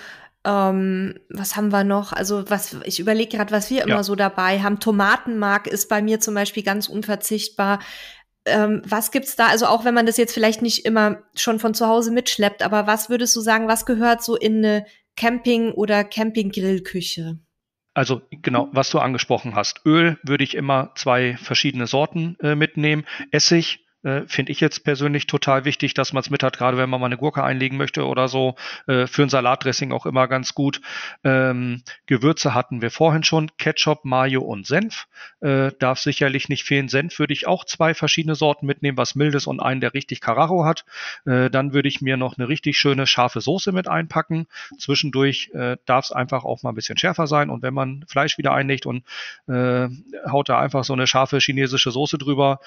ähm, was haben wir noch? Also was ich überlege gerade, was wir ja. immer so dabei haben. Tomatenmark ist bei mir zum Beispiel ganz unverzichtbar. Ähm, was es da? Also auch wenn man das jetzt vielleicht nicht immer schon von zu Hause mitschleppt, aber was würdest du sagen, was gehört so in eine Camping- oder Camping-Grillküche? Also genau, was du angesprochen hast. Öl würde ich immer zwei verschiedene Sorten äh, mitnehmen. Essig äh, finde ich jetzt persönlich total wichtig, dass man es mit hat, gerade wenn man mal eine Gurke einlegen möchte oder so. Äh, für ein Salatdressing auch immer ganz gut. Ähm, Gewürze hatten wir vorhin schon. Ketchup, Mayo und Senf äh, darf sicherlich nicht fehlen. Senf würde ich auch zwei verschiedene Sorten mitnehmen, was mildes und einen, der richtig Carajo hat. Äh, dann würde ich mir noch eine richtig schöne scharfe Soße mit einpacken. Zwischendurch äh, darf es einfach auch mal ein bisschen schärfer sein. Und wenn man Fleisch wieder einlegt und haut da einfach so eine scharfe chinesische Soße drüber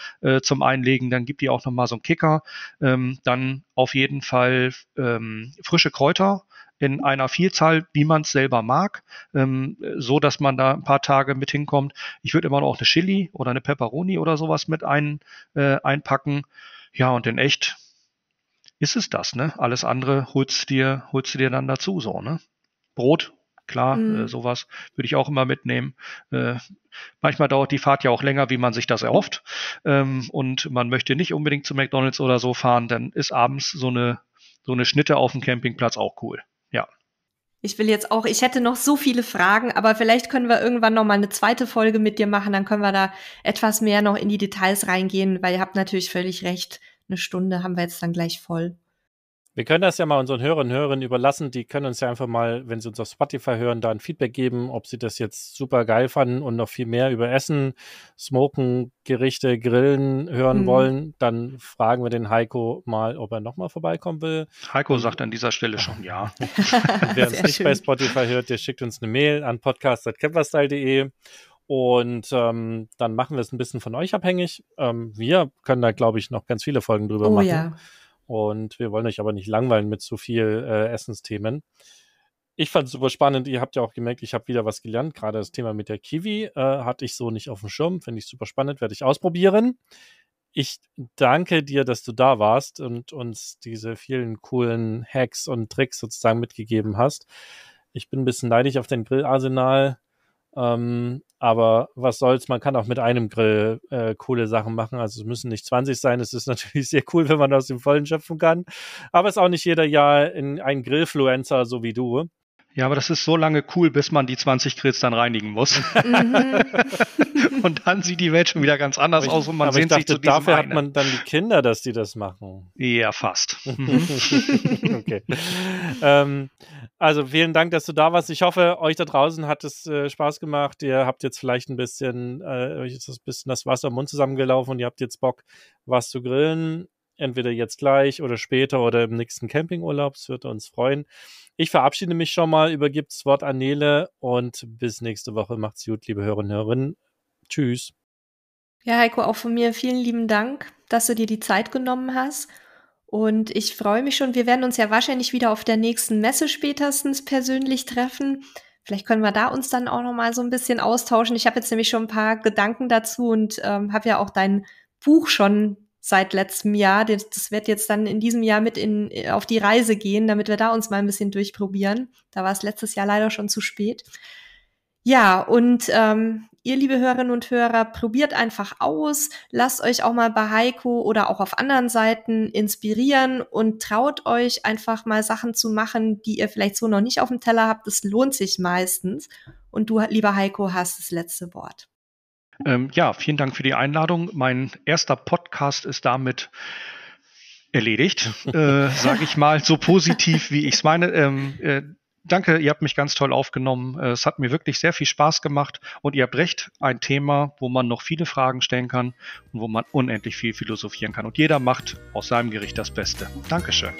zum Einlegen, dann gibt die auch nochmal so einen Kicker. Ähm, dann auf jeden Fall ähm, frische Kräuter in einer Vielzahl, wie man es selber mag, ähm, so dass man da ein paar Tage mit hinkommt. Ich würde immer noch eine Chili oder eine Pepperoni oder sowas mit ein, äh, einpacken. Ja, und in echt ist es das, ne? Alles andere holst dir, holst du dir dann dazu, so, ne? Brot klar, äh, mhm. äh, sowas würde ich auch immer mitnehmen. Äh, manchmal dauert die Fahrt ja auch länger, wie man sich das erhofft. Ähm, und man möchte nicht unbedingt zu McDonalds oder so fahren, dann ist abends so eine, so eine Schnitte auf dem Campingplatz auch cool. Ja. Ich will jetzt auch, ich hätte noch so viele Fragen, aber vielleicht können wir irgendwann noch mal eine zweite Folge mit dir machen, dann können wir da etwas mehr noch in die Details reingehen, weil ihr habt natürlich völlig recht, eine Stunde haben wir jetzt dann gleich voll. Wir können das ja mal unseren Hörern und Hörern überlassen. Die können uns ja einfach mal, wenn sie uns auf Spotify hören, da ein Feedback geben, ob sie das jetzt super geil fanden und noch viel mehr über Essen, Smoken, Gerichte, Grillen hören mhm. wollen. Dann fragen wir den Heiko mal, ob er nochmal vorbeikommen will. Heiko sagt an dieser Stelle schon ja. Wer uns nicht schön. bei Spotify hört, der schickt uns eine Mail an podcast.camperstyle.de und ähm, dann machen wir es ein bisschen von euch abhängig. Ähm, wir können da, glaube ich, noch ganz viele Folgen drüber oh, machen. Ja. Und wir wollen euch aber nicht langweilen mit zu viel äh, Essensthemen. Ich fand es super spannend. Ihr habt ja auch gemerkt, ich habe wieder was gelernt. Gerade das Thema mit der Kiwi äh, hatte ich so nicht auf dem Schirm. Finde ich super spannend, werde ich ausprobieren. Ich danke dir, dass du da warst und uns diese vielen coolen Hacks und Tricks sozusagen mitgegeben hast. Ich bin ein bisschen neidisch auf dein Grillarsenal. Ähm, aber was soll's, man kann auch mit einem Grill äh, coole Sachen machen. Also es müssen nicht 20 sein. Es ist natürlich sehr cool, wenn man aus dem Vollen schöpfen kann. Aber es ist auch nicht jeder Jahr ein, ein Grillfluencer, so wie du. Ja, aber das ist so lange cool, bis man die 20 Crits dann reinigen muss. Mhm. und dann sieht die Welt schon wieder ganz anders ich, aus und man aber sehnt ich dachte, sich zu Dafür hat man dann die Kinder, dass die das machen. Ja, fast. Mhm. okay. ähm, also vielen Dank, dass du da warst. Ich hoffe, euch da draußen hat es äh, Spaß gemacht. Ihr habt jetzt vielleicht ein bisschen, äh, euch ist ein bisschen das Wasser im Mund zusammengelaufen und ihr habt jetzt Bock, was zu grillen entweder jetzt gleich oder später oder im nächsten Campingurlaub. Es würde uns freuen. Ich verabschiede mich schon mal, übergebe das Wort an Nele und bis nächste Woche. Macht's gut, liebe Hörerinnen und Hörer. Tschüss. Ja, Heiko, auch von mir vielen lieben Dank, dass du dir die Zeit genommen hast. Und ich freue mich schon. Wir werden uns ja wahrscheinlich wieder auf der nächsten Messe spätestens persönlich treffen. Vielleicht können wir da uns dann auch noch mal so ein bisschen austauschen. Ich habe jetzt nämlich schon ein paar Gedanken dazu und ähm, habe ja auch dein Buch schon seit letztem Jahr. Das, das wird jetzt dann in diesem Jahr mit in, auf die Reise gehen, damit wir da uns mal ein bisschen durchprobieren. Da war es letztes Jahr leider schon zu spät. Ja, und ähm, ihr liebe Hörerinnen und Hörer, probiert einfach aus, lasst euch auch mal bei Heiko oder auch auf anderen Seiten inspirieren und traut euch einfach mal Sachen zu machen, die ihr vielleicht so noch nicht auf dem Teller habt. Das lohnt sich meistens. Und du, lieber Heiko, hast das letzte Wort. Ähm, ja, vielen Dank für die Einladung. Mein erster Podcast ist damit erledigt, äh, sage ich mal, so positiv, wie ich es meine. Ähm, äh, danke, ihr habt mich ganz toll aufgenommen. Äh, es hat mir wirklich sehr viel Spaß gemacht und ihr habt recht, ein Thema, wo man noch viele Fragen stellen kann und wo man unendlich viel philosophieren kann. Und jeder macht aus seinem Gericht das Beste. Dankeschön.